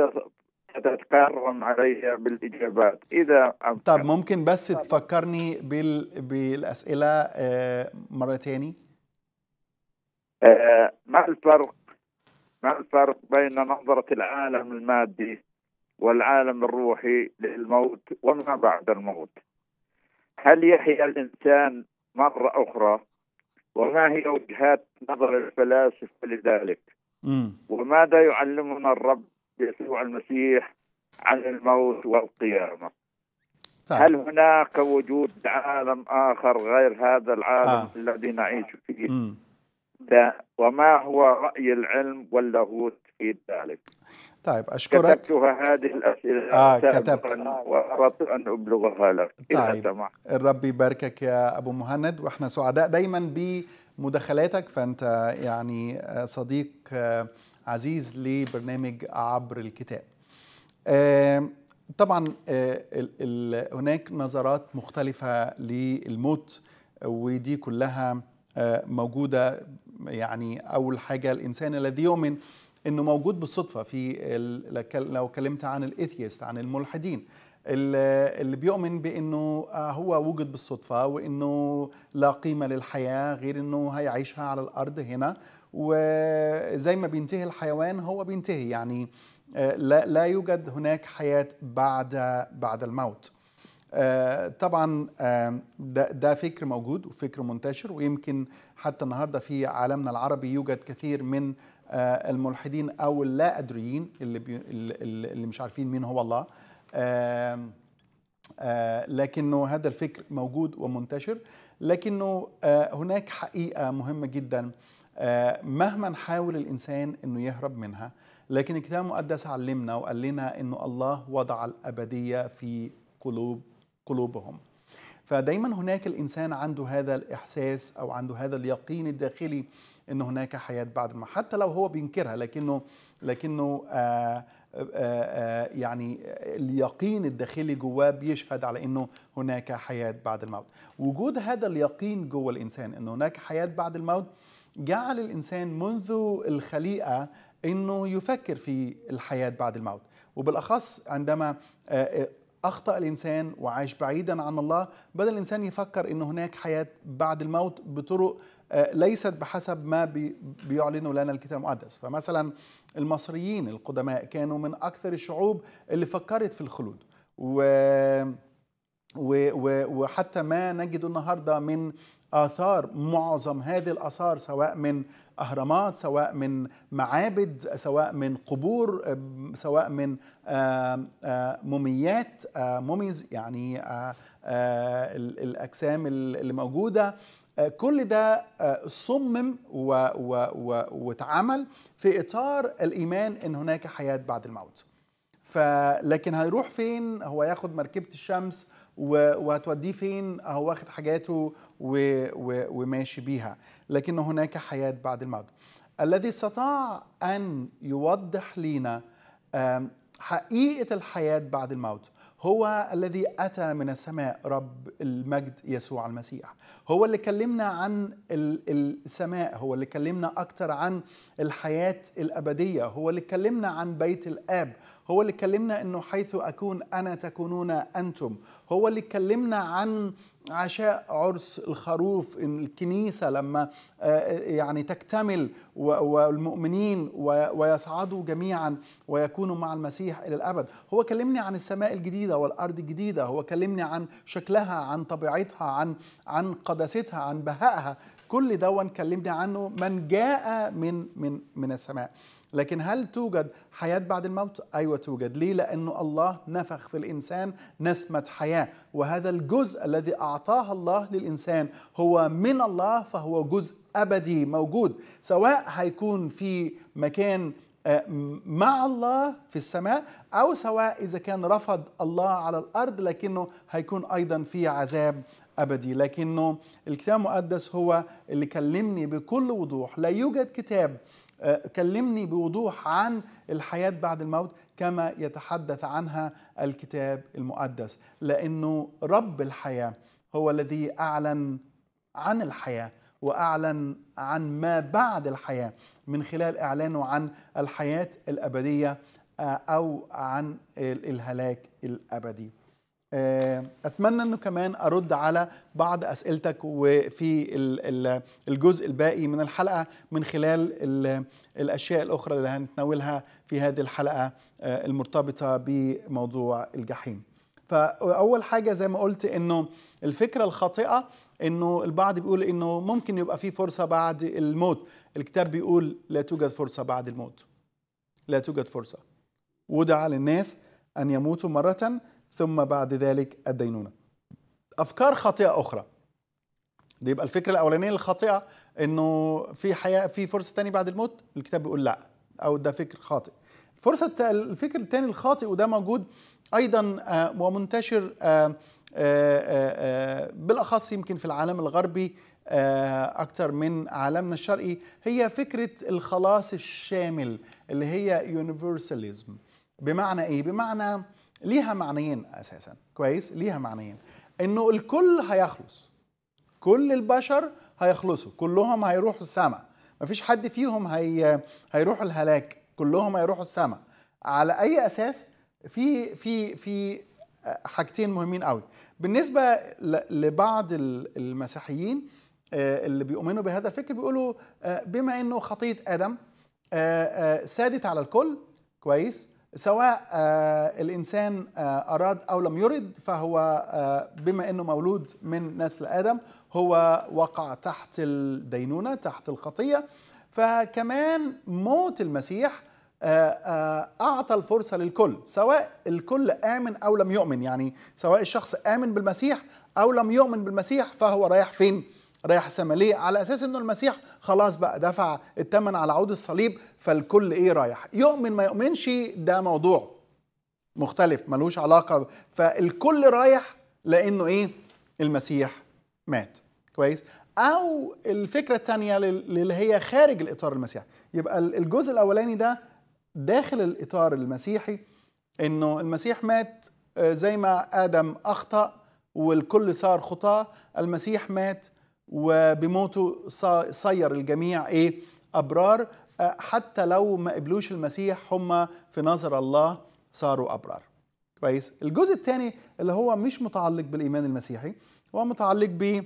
تتكرم عليها بالإجابات إذا أمكن. طب ممكن بس تفكرني بال... بالأسئلة آه، مرة تاني آه، ما الفرق ما الفرق بين نظرة العالم المادي والعالم الروحي للموت وما بعد الموت هل يحيا الإنسان مرة أخرى وما هي وجهات نظر الفلاسفة لذلك وماذا يعلمنا الرب يسوع المسيح عن الموت والقيامة صحيح. هل هناك وجود عالم آخر غير هذا العالم آه. الذي نعيش فيه مم. ده وما هو رأي العلم واللاهوت في ذلك طيب أشكرك كتبتها هذه الأسئلة آه كتبت وأردت أن أبلغها لك طيب الرب يباركك يا أبو مهند وإحنا سعداء دايما ب مداخلاتك فأنت يعني آه، صديق آه، عزيز لبرنامج عبر الكتاب طبعا آه، هناك نظرات مختلفة للموت ودي كلها موجودة يعني أول حاجة الإنسان الذي يؤمن أنه موجود بالصدفة في لو كلمت عن الإثيست عن الملحدين اللي بيؤمن بانه آه، هو وجد بالصدفه وانه لا قيمه للحياه غير انه هيعيشها على الارض هنا وزي ما بينتهي الحيوان هو بينتهي يعني آه، لا لا يوجد هناك حياه بعد بعد الموت آه، طبعا ده, ده فكر موجود وفكر منتشر ويمكن حتى النهارده في عالمنا العربي يوجد كثير من الملحدين او اللا ادريين اللي, اللي مش عارفين مين هو الله لكنه هذا الفكر موجود ومنتشر لكنه هناك حقيقة مهمة جدا مهما حاول الإنسان أنه يهرب منها لكن الكتاب المقدس علمنا وقال لنا أنه الله وضع الأبدية في قلوب قلوبهم فدايما هناك الانسان عنده هذا الاحساس او عنده هذا اليقين الداخلي ان هناك حياه بعد ما حتى لو هو بينكرها لكنه لكنه آه آه، آه، يعني اليقين الداخلي جواه بيشهد على انه هناك حياه بعد الموت وجود هذا اليقين جوه الانسان انه هناك حياه بعد الموت جعل الانسان منذ الخليقه انه يفكر في الحياه بعد الموت وبالاخص عندما آه، اخطا الانسان وعاش بعيدا عن الله بدا الانسان يفكر ان هناك حياه بعد الموت بطرق آه، ليست بحسب ما بيعلنوا لنا الكتاب المقدس فمثلا المصريين القدماء كانوا من أكثر الشعوب اللي فكرت في الخلود و وحتى ما نجد النهارده من آثار معظم هذه الآثار سواء من أهرامات سواء من معابد سواء من قبور آه، سواء من آه، موميات موميز يعني الأجسام اللي موجودة آه، كل ده آه، صمم واتعمل في اطار الايمان ان هناك حياه بعد الموت فلكن هيروح فين هو ياخد مركبه الشمس وهتوديه فين هو واخد حاجاته وماشي بيها لكن هناك حياه بعد الموت الذي استطاع ان يوضح لينا حقيقه الحياه بعد الموت هو الذي أتى من السماء رب المجد يسوع المسيح هو اللي كلمنا عن السماء هو اللي كلمنا أكتر عن الحياة الأبدية هو اللي كلمنا عن بيت الآب هو اللي اتكلمنا انه حيث اكون انا تكونون انتم هو اللي اتكلمنا عن عشاء عرس الخروف إن الكنيسة لما آه، آه، يعني تكتمل والمؤمنين ويصعدوا جميعا ويكونوا مع المسيح إلى الأبد هو كلمني عن السماء الجديدة والأرض الجديدة هو كلمني عن شكلها عن طبيعتها عن عن قداستها عن بهائها كل دون كلمني عنه من جاء من من من السماء لكن هل توجد حياة بعد الموت؟ أيوة توجد ليه؟ لأنه الله نفخ في الإنسان نسمة حياة وهذا الجزء الذي أعطاه الله للإنسان هو من الله فهو جزء أبدي موجود سواء هيكون في مكان آه، مع الله في السماء أو سواء إذا كان رفض الله على الأرض لكنه هيكون أيضا في عذاب أبدي لكنه الكتاب المقدس هو اللي كلمني بكل وضوح لا يوجد كتاب آه، كلمني بوضوح عن الحياة بعد الموت كما يتحدث عنها الكتاب المقدس لأنه رب الحياة هو الذي أعلن عن الحياة وأعلن عن ما بعد الحياة من خلال إعلانه عن الحياة الأبدية آه، أو عن الهلاك الأبدي آه، اتمنى انه كمان ارد على بعض اسئلتك وفي الجزء الباقي من الحلقه من خلال الاشياء الاخرى اللي هنتناولها في هذه الحلقه آه، المرتبطه بموضوع الجحيم فاول حاجه زي ما قلت انه الفكره الخاطئه انه البعض بيقول انه ممكن يبقى في فرصه بعد الموت الكتاب بيقول لا توجد فرصه بعد الموت لا توجد فرصه ودع للناس ان يموتوا مره ثم بعد ذلك الدينونة أفكار خاطئة أخرى دي يبقى الفكرة الأولانية الخاطئة إنه في حياة في فرصة تانية بعد الموت الكتاب بيقول لا أو ده فكر خاطئ الفرصة الفكر الثاني الخاطئ وده موجود أيضا آه، ومنتشر آه، آه، بالأخص يمكن في العالم الغربي أكثر من عالمنا الشرقي هي فكرة الخلاص الشامل اللي هي يونيفرساليزم بمعنى إيه؟ بمعنى ليها معنيين اساسا كويس ليها معنيين انه الكل هيخلص كل البشر هيخلصوا كلهم هيروحوا السماء مفيش حد فيهم هي هيروح الهلاك كلهم هيروحوا السماء على اي اساس في في في حاجتين مهمين قوي بالنسبه لبعض المسيحيين آه، اللي بيؤمنوا بهذا الفكر بيقولوا آه، بما انه خطيه ادم آه، سادت على الكل كويس سواء آه، الانسان آه، اراد او لم يرد فهو آه، بما انه مولود من نسل ادم هو وقع تحت الدينونه تحت الخطيه فكمان موت المسيح اعطى الفرصه للكل سواء الكل امن او لم يؤمن يعني سواء الشخص امن بالمسيح او لم يؤمن بالمسيح فهو رايح فين؟ رايح السما ليه؟ على اساس انه المسيح خلاص بقى دفع الثمن على عود الصليب فالكل ايه رايح يؤمن ما يؤمنش ده موضوع مختلف ملوش علاقه فالكل رايح لانه ايه المسيح مات كويس او الفكره الثانيه اللي هي خارج الاطار المسيحي يبقى الجزء الاولاني ده داخل الاطار المسيحي انه المسيح مات آه، زي ما ادم اخطا والكل صار خطاه المسيح مات وبموته صير الجميع ايه ابرار حتى لو ما قبلوش المسيح هم في نظر الله صاروا ابرار كويس الجزء الثاني اللي هو مش متعلق بالايمان المسيحي هو متعلق ب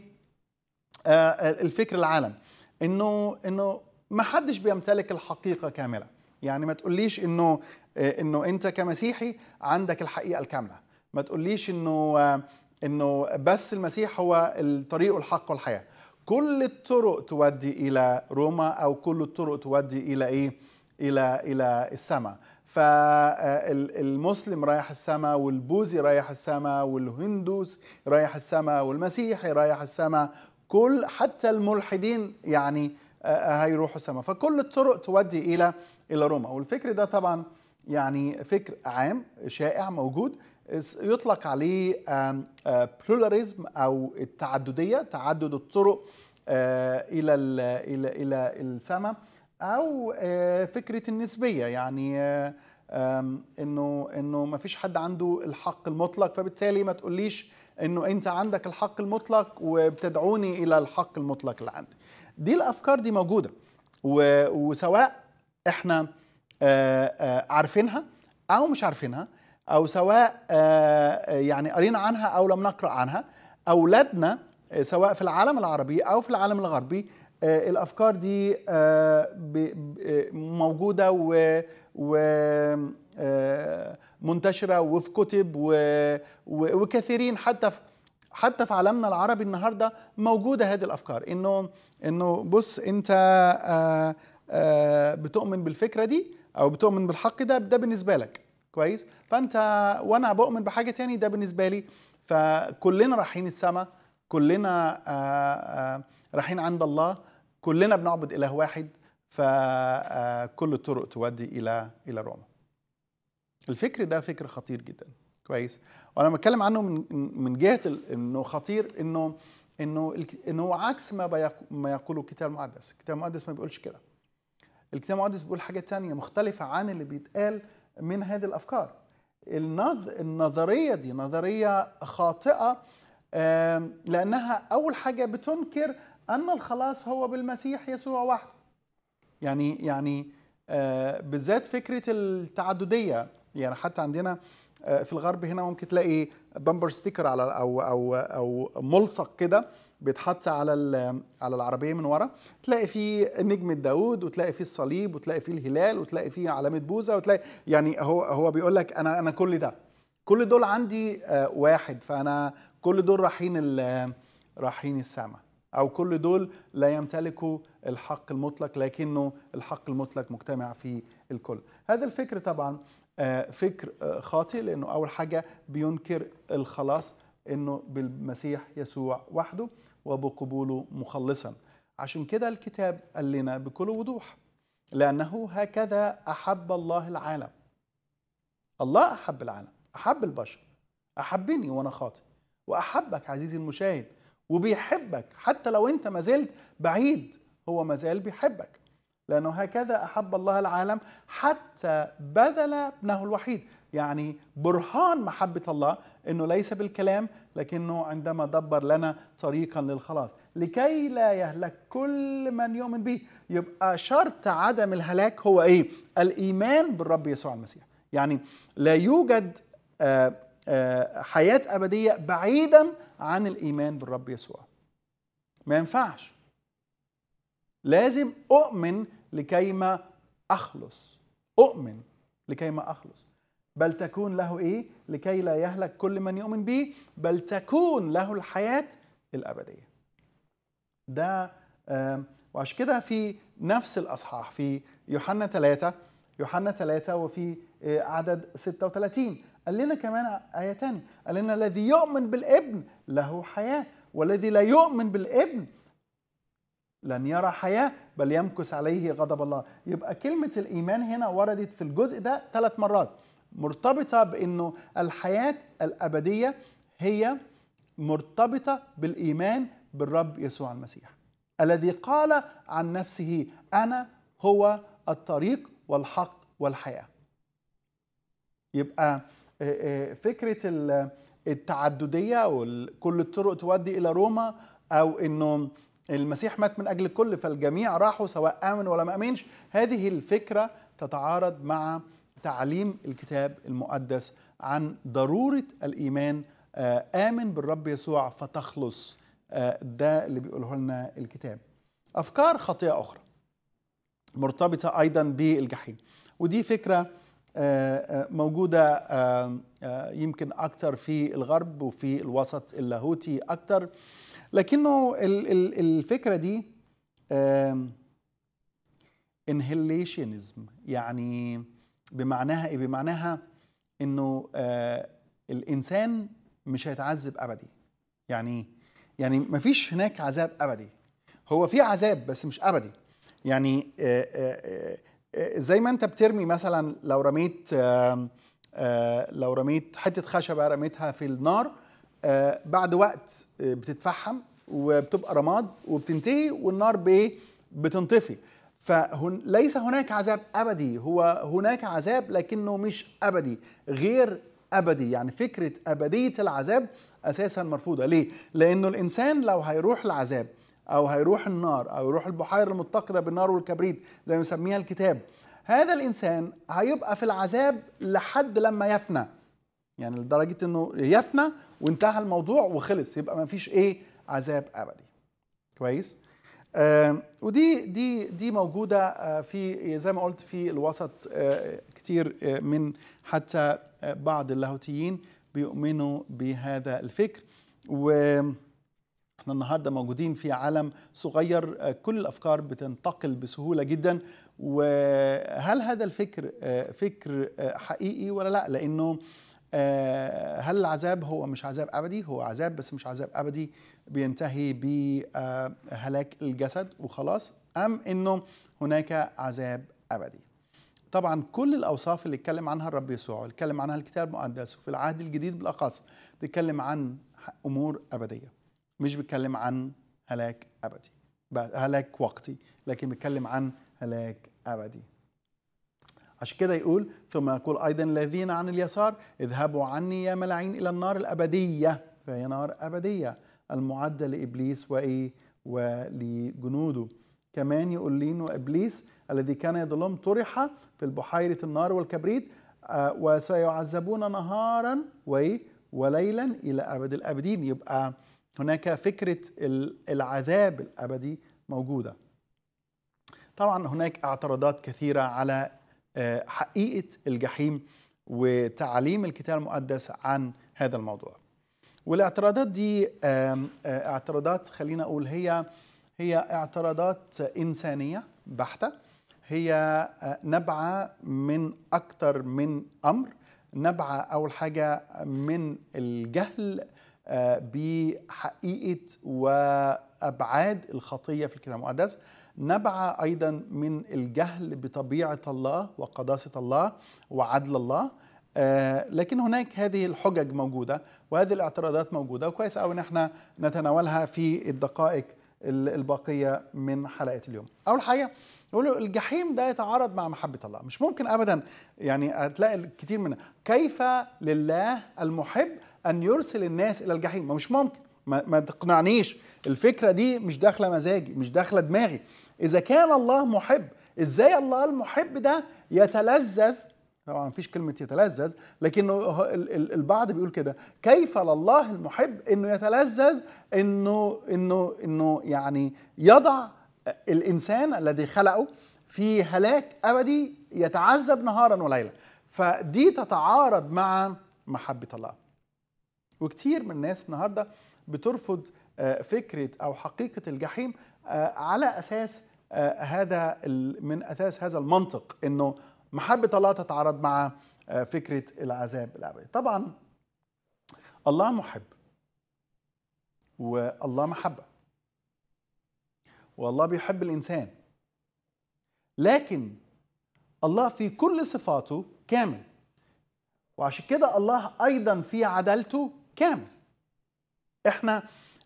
الفكر العالم انه انه ما حدش بيمتلك الحقيقه كامله يعني ما تقوليش انه انه انت كمسيحي عندك الحقيقه الكامله ما تقوليش انه انه بس المسيح هو الطريق والحق والحياه كل الطرق تودي الى روما او كل الطرق تودي الى ايه الى الى السماء فالمسلم آه، رايح السماء والبوذي رايح السماء والهندوس رايح السماء والمسيحي رايح السماء كل حتى الملحدين يعني آه، آه، هيروحوا السماء فكل الطرق تودي الى الى روما والفكر ده طبعا يعني فكر عام شائع موجود يطلق عليه بلوراليزم او التعدديه تعدد الطرق الى الى الى السماء او فكره النسبيه يعني انه انه ما فيش حد عنده الحق المطلق فبالتالي ما تقوليش انه انت عندك الحق المطلق وبتدعوني الى الحق المطلق اللي عندي دي الافكار دي موجوده وسواء احنا عارفينها او مش عارفينها او سواء آه، يعني قرينا عنها او لم نقرا عنها اولادنا سواء في العالم العربي او في العالم الغربي آه، الافكار دي آه، موجوده و منتشره وفي كتب وكثيرين حتى في حتى في عالمنا العربي النهارده موجوده هذه الافكار انه انه بص انت آآ آآ بتؤمن بالفكره دي او بتؤمن بالحق ده ده بالنسبه لك كويس فانت وانا بؤمن بحاجه تاني ده بالنسبه لي فكلنا رايحين السماء كلنا آه، آه، رايحين عند الله كلنا بنعبد اله واحد فكل آه، الطرق تودي الى الى روما الفكر ده فكر خطير جدا كويس وانا بتكلم عنه من من جهه انه خطير انه انه انه هو عكس ما ما يقوله الكتاب المقدس الكتاب المقدس ما بيقولش كده الكتاب المقدس بيقول حاجه تانية مختلفه عن اللي بيتقال من هذه الافكار النظريه دي نظريه خاطئه لانها اول حاجه بتنكر ان الخلاص هو بالمسيح يسوع وحده يعني يعني آه، بالذات فكره التعدديه يعني حتى عندنا آه، في الغرب هنا ممكن تلاقي بامبر ستيكر على او او او ملصق كده بيتحط على على العربيه من ورا تلاقي فيه نجم داوود وتلاقي فيه الصليب وتلاقي فيه الهلال وتلاقي فيه علامه بوزه وتلاقي يعني هو هو بيقول لك انا انا كل ده كل دول عندي آه، واحد فانا كل دول رايحين رايحين السماء او كل دول لا يمتلكوا الحق المطلق لكنه الحق المطلق مجتمع في الكل هذا الفكر طبعا آه، فكر آه، خاطئ لانه اول حاجه بينكر الخلاص انه بالمسيح يسوع وحده وبقبوله مخلصا عشان كده الكتاب قال لنا بكل وضوح لانه هكذا احب الله العالم الله احب العالم احب البشر احبني وانا خاطئ واحبك عزيزي المشاهد وبيحبك حتى لو انت ما زلت بعيد هو ما زال بيحبك لانه هكذا احب الله العالم حتى بذل ابنه الوحيد يعني برهان محبة الله أنه ليس بالكلام لكنه عندما دبر لنا طريقا للخلاص لكي لا يهلك كل من يؤمن به يبقى شرط عدم الهلاك هو إيه؟ الإيمان بالرب يسوع المسيح يعني لا يوجد آه، آه، حياة أبدية بعيدا عن الإيمان بالرب يسوع ما ينفعش لازم أؤمن لكي ما أخلص أؤمن لكي ما أخلص بل تكون له ايه لكي لا يهلك كل من يؤمن به بل تكون له الحياه الابديه ده وعشان كده في نفس الاصحاح في يوحنا 3 يوحنا 3 وفي آه، عدد 36 قال لنا كمان آية تانية قال لنا الذي يؤمن بالابن له حياة والذي لا يؤمن بالابن لن يرى حياة بل يمكث عليه غضب الله يبقى كلمة الإيمان هنا وردت في الجزء ده ثلاث مرات مرتبطه بانه الحياه الابديه هي مرتبطه بالايمان بالرب يسوع المسيح الذي قال عن نفسه انا هو الطريق والحق والحياه يبقى فكره التعدديه وكل الطرق تودي الى روما او انه المسيح مات من اجل الكل فالجميع راحوا سواء امن ولا ما امنش هذه الفكره تتعارض مع تعليم الكتاب المقدس عن ضروره الايمان آه، امن بالرب يسوع فتخلص آه، ده اللي بيقوله لنا الكتاب افكار خطيئه اخرى مرتبطه ايضا بالجحيم ودي فكره آه، موجودة يمكن أكثر في الغرب وفي الوسط اللاهوتي أكثر لكنه الفكرة دي انهيليشنزم يعني بمعناها ايه بمعناها انه آه الانسان مش هيتعذب ابدي يعني يعني مفيش هناك عذاب ابدي هو في عذاب بس مش ابدي يعني آه آه, آه،, آه، زي ما انت بترمي مثلا لو رميت آه، لو رميت حته خشبه رميتها في النار بعد وقت بتتفحم وبتبقى رماد وبتنتهي والنار بتنطفي فليس هناك عذاب ابدي هو هناك عذاب لكنه مش ابدي غير ابدي يعني فكره ابديه العذاب اساسا مرفوضه ليه لانه الانسان لو هيروح العذاب او هيروح النار او يروح البحيره المتقده بالنار والكبريت زي ما يسميها الكتاب هذا الانسان هيبقى في العذاب لحد لما يفنى يعني لدرجه انه يفنى وانتهى الموضوع وخلص يبقى ما فيش ايه عذاب ابدي كويس آه، ودي دي دي موجوده آه، في زي ما قلت في الوسط آه، كتير من حتى بعض اللاهوتيين بيؤمنوا بهذا الفكر و احنا النهارده موجودين في عالم صغير كل الافكار بتنتقل بسهوله جدا وهل هذا الفكر فكر حقيقي ولا لا لانه آه، هل العذاب هو مش عذاب ابدي هو عذاب بس مش عذاب ابدي بينتهي بهلاك الجسد وخلاص ام انه هناك عذاب ابدي طبعا كل الاوصاف اللي اتكلم عنها الرب يسوع اتكلم عنها الكتاب المقدس وفي العهد الجديد بالاخص بيتكلم عن امور ابديه مش بيتكلم عن هلاك ابدي هلاك وقتي لكن بيتكلم عن هلاك ابدي عشان كده يقول ثم يقول أيضا الذين عن اليسار اذهبوا عني يا ملاعين إلى النار الأبدية فهي نار أبدية المعدة لإبليس وإيه ولجنوده كمان يقول لي إنه إبليس الذي كان يضلهم طرح في البحيرة النار والكبريت آه، وسيعذبون نهارا وإيه وليلا إلى أبد الأبدين يبقى هناك فكرة العذاب الأبدي موجودة طبعا هناك اعتراضات كثيرة على آه، حقيقه الجحيم وتعليم الكتاب المقدس عن هذا الموضوع. والاعتراضات دي آه، اعتراضات خلينا اقول هي هي اعتراضات انسانيه بحته هي آه، نبعه من اكثر من امر نبعه اول حاجه من الجهل بحقيقه وابعاد الخطيه في الكتاب المقدس نبع ايضا من الجهل بطبيعه الله وقداسه الله وعدل الله آه، لكن هناك هذه الحجج موجوده وهذه الاعتراضات موجوده وكويس قوي ان احنا نتناولها في الدقائق الباقيه من حلقه اليوم. اول حاجه يقولوا الجحيم ده يتعارض مع محبه الله، مش ممكن ابدا يعني هتلاقي كتير من كيف لله المحب ان يرسل الناس الى الجحيم؟ ما مش ممكن. ما, ما تقنعنيش الفكرة دي مش داخلة مزاجي مش داخلة دماغي إذا كان الله محب إزاي الله المحب ده يتلذذ طبعا مفيش كلمة يتلذذ لكنه البعض بيقول كده كيف لله المحب انه يتلذذ انه انه انه يعني يضع الانسان الذي خلقه في هلاك ابدي يتعذب نهارا وليلا فدي تتعارض مع محبة الله وكتير من الناس النهارده بترفض آه، فكره او حقيقه الجحيم آه، على اساس آه، هذا من اساس هذا المنطق انه محبه الله تتعارض مع فكره العذاب الابدي طبعا الله محب والله محبه والله بيحب الانسان لكن الله في كل صفاته كامل وعشان كده الله ايضا في عدالته كامل احنا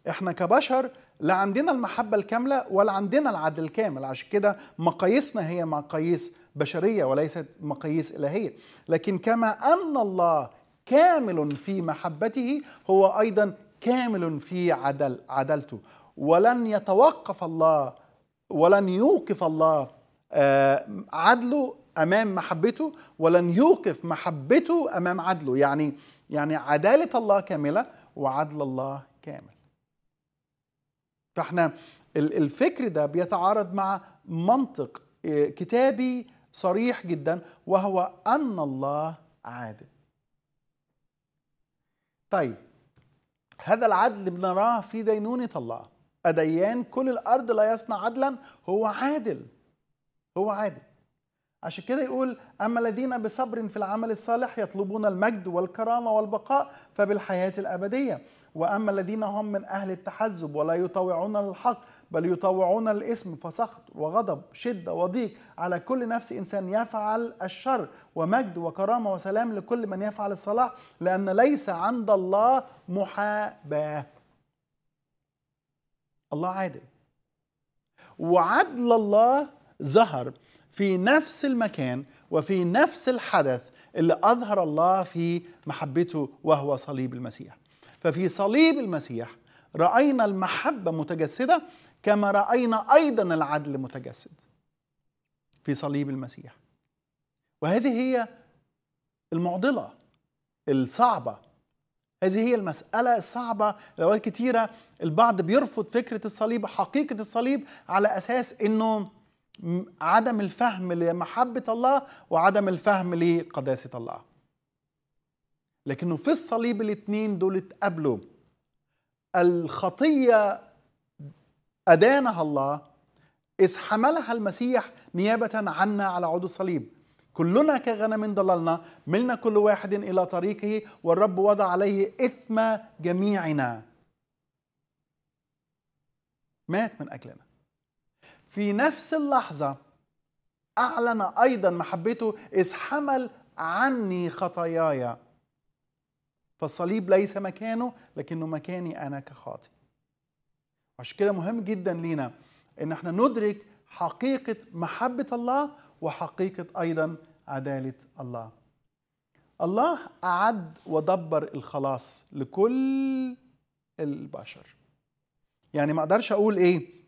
احنا كبشر لا عندنا المحبة الكاملة ولا عندنا العدل الكامل عشان كده مقاييسنا هي مقاييس بشرية وليست مقاييس إلهية لكن كما أن الله كامل في محبته هو أيضا كامل في عدل عدلته ولن يتوقف الله ولن يوقف الله آه، عدله امام محبته ولن يوقف محبته امام عدله يعني يعني عداله الله كامله وعدل الله كامل فاحنا الفكر ده بيتعارض مع منطق آه، كتابي صريح جدا وهو ان الله عادل طيب هذا العدل بنراه في دينونة الله أديان كل الأرض لا يصنع عدلا هو عادل هو عادل عشان كده يقول أما الذين بصبر في العمل الصالح يطلبون المجد والكرامة والبقاء فبالحياة الأبدية وأما الذين هم من أهل التحزب ولا يطوعون الحق بل يطوعون الإثم فسخط وغضب شدة وضيق على كل نفس إنسان يفعل الشر ومجد وكرامة وسلام لكل من يفعل الصلاح لأن ليس عند الله محاباة الله عادل وعدل الله ظهر في نفس المكان وفي نفس الحدث اللي أظهر الله في محبته وهو صليب المسيح ففي صليب المسيح رأينا المحبة متجسدة كما رأينا أيضا العدل متجسد في صليب المسيح وهذه هي المعضلة الصعبة هذه هي المسألة الصعبة لأوقات كتيرة البعض بيرفض فكرة الصليب حقيقة الصليب على أساس أنه عدم الفهم لمحبة الله وعدم الفهم لقداسة الله لكنه في الصليب الاثنين دول اتقابلوا الخطية أدانها الله إذ حملها المسيح نيابة عنا على عود الصليب كلنا كغنم ضللنا ملنا كل واحد إلى طريقه والرب وضع عليه إثم جميعنا مات من أجلنا في نفس اللحظة أعلن أيضا محبته إذ حمل عني خطاياي فالصليب ليس مكانه لكنه مكاني أنا كخاطئ عشان كده مهم جدا لينا إن احنا ندرك حقيقة محبة الله وحقيقة أيضا عدالة الله الله أعد ودبر الخلاص لكل البشر يعني ما أقدرش أقول إيه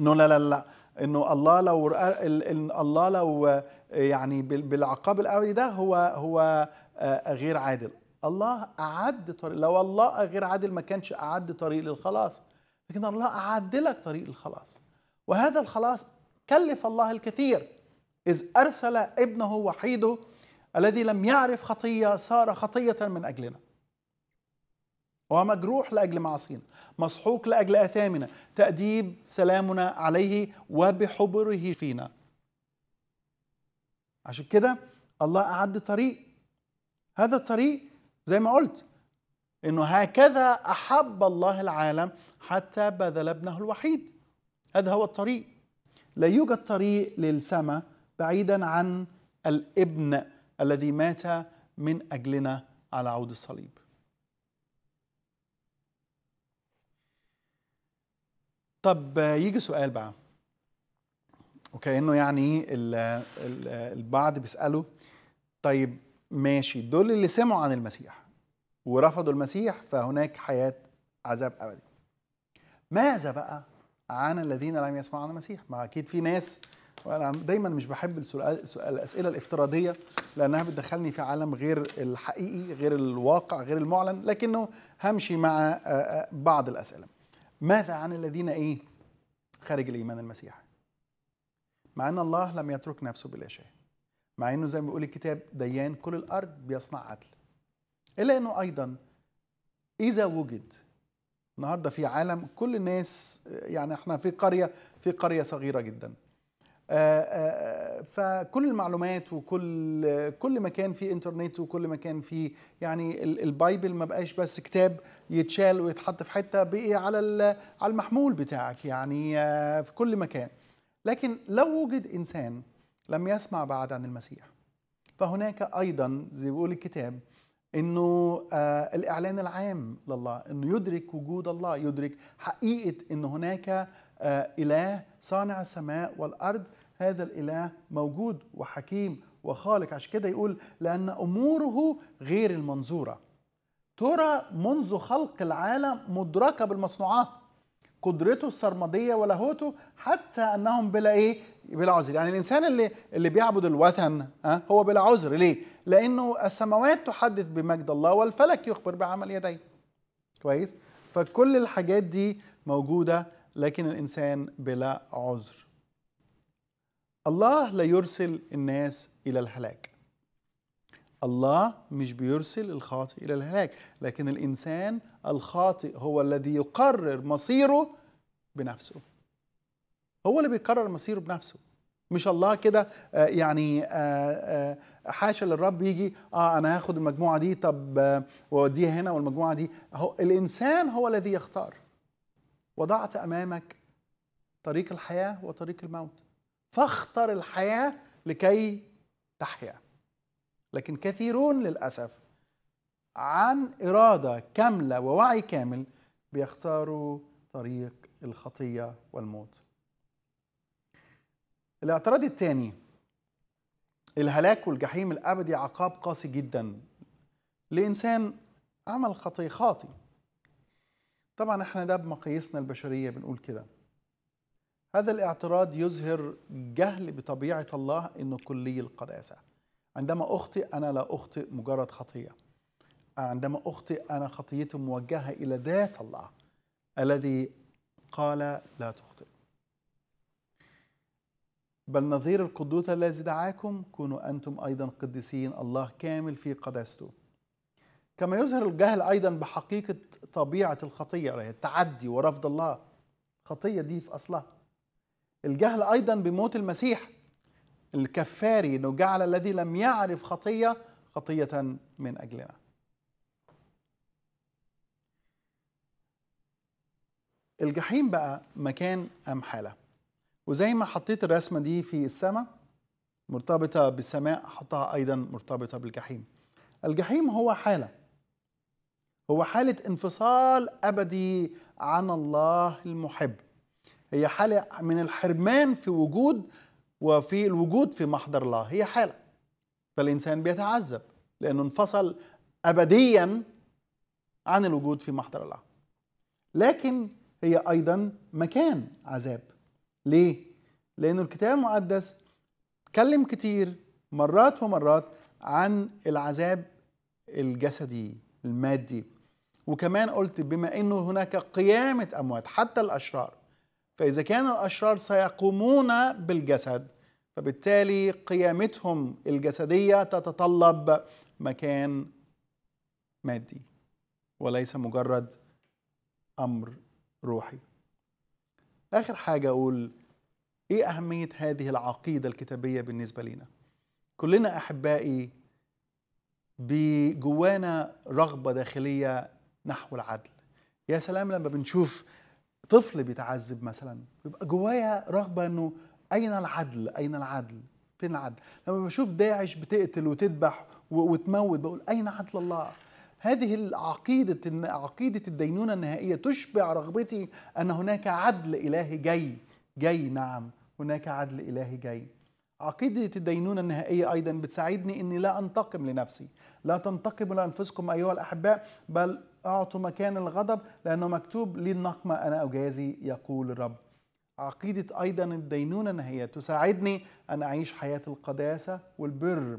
انه لا لا لا انه الله لو إن الله لو آه، يعني بالعقاب الابدي ده هو هو آه، غير عادل الله اعد طريق لو الله غير عادل ما كانش اعد طريق للخلاص لكن الله اعد لك طريق للخلاص وهذا الخلاص كلف الله الكثير اذ ارسل ابنه وحيده الذي لم يعرف خطيه صار خطيه من اجلنا ومجروح لأجل معاصينا مسحوق لأجل أثامنا تأديب سلامنا عليه وبحبره فينا عشان كده الله أعد طريق هذا الطريق زي ما قلت انه هكذا احب الله العالم حتى بذل ابنه الوحيد هذا هو الطريق لا يوجد طريق للسماء بعيدا عن الابن الذي مات من اجلنا على عود الصليب طب يجي سؤال بقى وكانه يعني البعض بيساله طيب ماشي دول اللي سمعوا عن المسيح ورفضوا المسيح فهناك حياه عذاب ابدي ماذا بقى عن الذين لم يسمعوا عن المسيح ما اكيد في ناس وانا دايما مش بحب السؤال الاسئله الافتراضيه لانها بتدخلني في عالم غير الحقيقي غير الواقع غير المعلن لكنه همشي مع بعض الاسئله ماذا عن الذين ايه خارج الايمان المسيحي مع ان الله لم يترك نفسه بلا شيء مع انه زي ما بيقول الكتاب ديان كل الارض بيصنع عدل الا انه ايضا اذا وجد النهارده في عالم كل الناس يعني احنا في قريه في قريه صغيره جدا آه، آه، آه، فكل المعلومات وكل كل مكان في انترنت وكل مكان في يعني البايبل ما بقاش بس كتاب يتشال ويتحط في حته بقي على على المحمول بتاعك يعني في كل مكان لكن لو وجد انسان لم يسمع بعد عن المسيح فهناك ايضا زي بيقول الكتاب انه آه الاعلان العام لله انه يدرك وجود الله يدرك حقيقه ان هناك آه اله صانع السماء والارض هذا الإله موجود وحكيم وخالق عشان كده يقول لأن أموره غير المنظورة ترى منذ خلق العالم مدركة بالمصنوعات قدرته السرمدية ولاهوته حتى أنهم بلا إيه بلا عذر يعني الإنسان اللي اللي بيعبد الوثن أه؟ هو بلا عذر ليه؟ لأنه السماوات تحدث بمجد الله والفلك يخبر بعمل يديه كويس؟ فكل الحاجات دي موجودة لكن الإنسان بلا عذر الله لا يرسل الناس إلى الهلاك الله مش بيرسل الخاطئ إلى الهلاك لكن الإنسان الخاطئ هو الذي يقرر مصيره بنفسه هو اللي بيقرر مصيره بنفسه مش الله كده آه، يعني آه، آه، حاشا للرب يجي اه انا هاخد المجموعه دي طب واوديها هنا والمجموعه دي هو الانسان هو الذي يختار وضعت امامك طريق الحياه وطريق الموت فاختر الحياه لكي تحيا لكن كثيرون للاسف عن اراده كامله ووعي كامل بيختاروا طريق الخطيه والموت الاعتراض الثاني الهلاك والجحيم الابدي عقاب قاسي جدا لانسان عمل خطي خاطي طبعا احنا ده بمقاييسنا البشريه بنقول كده هذا الاعتراض يظهر جهل بطبيعة الله أنه كلي القداسة عندما أخطئ أنا لا أخطئ مجرد خطية عندما أخطئ أنا خطيتي موجهة إلى ذات الله الذي قال لا تخطئ بل نظير القدوس الذي دعاكم كونوا أنتم أيضا قديسين الله كامل في قداسته كما يظهر الجهل أيضا بحقيقة طبيعة الخطية التعدي ورفض الله الخطية دي في أصلها الجهل أيضا بموت المسيح الكفاري انه جعل الذي لم يعرف خطيه خطيه من اجلنا الجحيم بقى مكان ام حاله وزي ما حطيت الرسمه دي في السماء مرتبطه بالسماء حطها ايضا مرتبطه بالجحيم الجحيم هو حاله هو حاله انفصال ابدي عن الله المحب هي حالة من الحرمان في وجود وفي الوجود في محضر الله هي حالة فالإنسان بيتعذب لأنه انفصل أبديا عن الوجود في محضر الله لكن هي أيضا مكان عذاب ليه؟ لأن الكتاب المقدس اتكلم كتير مرات ومرات عن العذاب الجسدي المادي وكمان قلت بما انه هناك قيامه اموات حتى الاشرار فإذا كان الأشرار سيقومون بالجسد فبالتالي قيامتهم الجسدية تتطلب مكان مادي وليس مجرد أمر روحي آخر حاجة أقول إيه أهمية هذه العقيدة الكتابية بالنسبة لنا كلنا أحبائي بجوانا رغبة داخلية نحو العدل يا سلام لما بنشوف طفل بيتعذب مثلا بيبقى جوايا رغبه انه اين العدل اين العدل فين العدل لما بشوف داعش بتقتل وتذبح وتموت بقول اين عدل الله هذه العقيدة عقيدة الدينونة النهائية تشبع رغبتي أن هناك عدل إلهي جاي جاي نعم هناك عدل إلهي جاي عقيدة الدينونة النهائية أيضا بتساعدني أني لا أنتقم لنفسي لا تنتقموا لأنفسكم أيها الأحباء بل أعطوا مكان الغضب لأنه مكتوب لي النقمة أنا أجازي يقول الرب عقيدة أيضا الدينونة أن هي تساعدني أن أعيش حياة القداسة والبر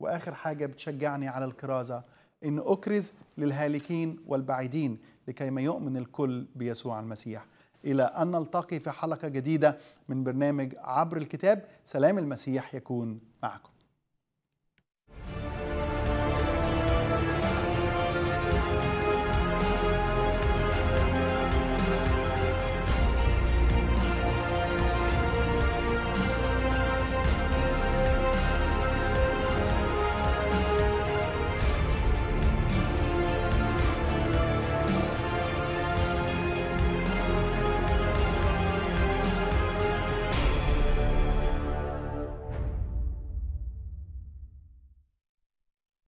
وآخر حاجة بتشجعني على الكرازة إن أكرز للهالكين والبعيدين لكي ما يؤمن الكل بيسوع المسيح إلى أن نلتقي في حلقة جديدة من برنامج عبر الكتاب سلام المسيح يكون معكم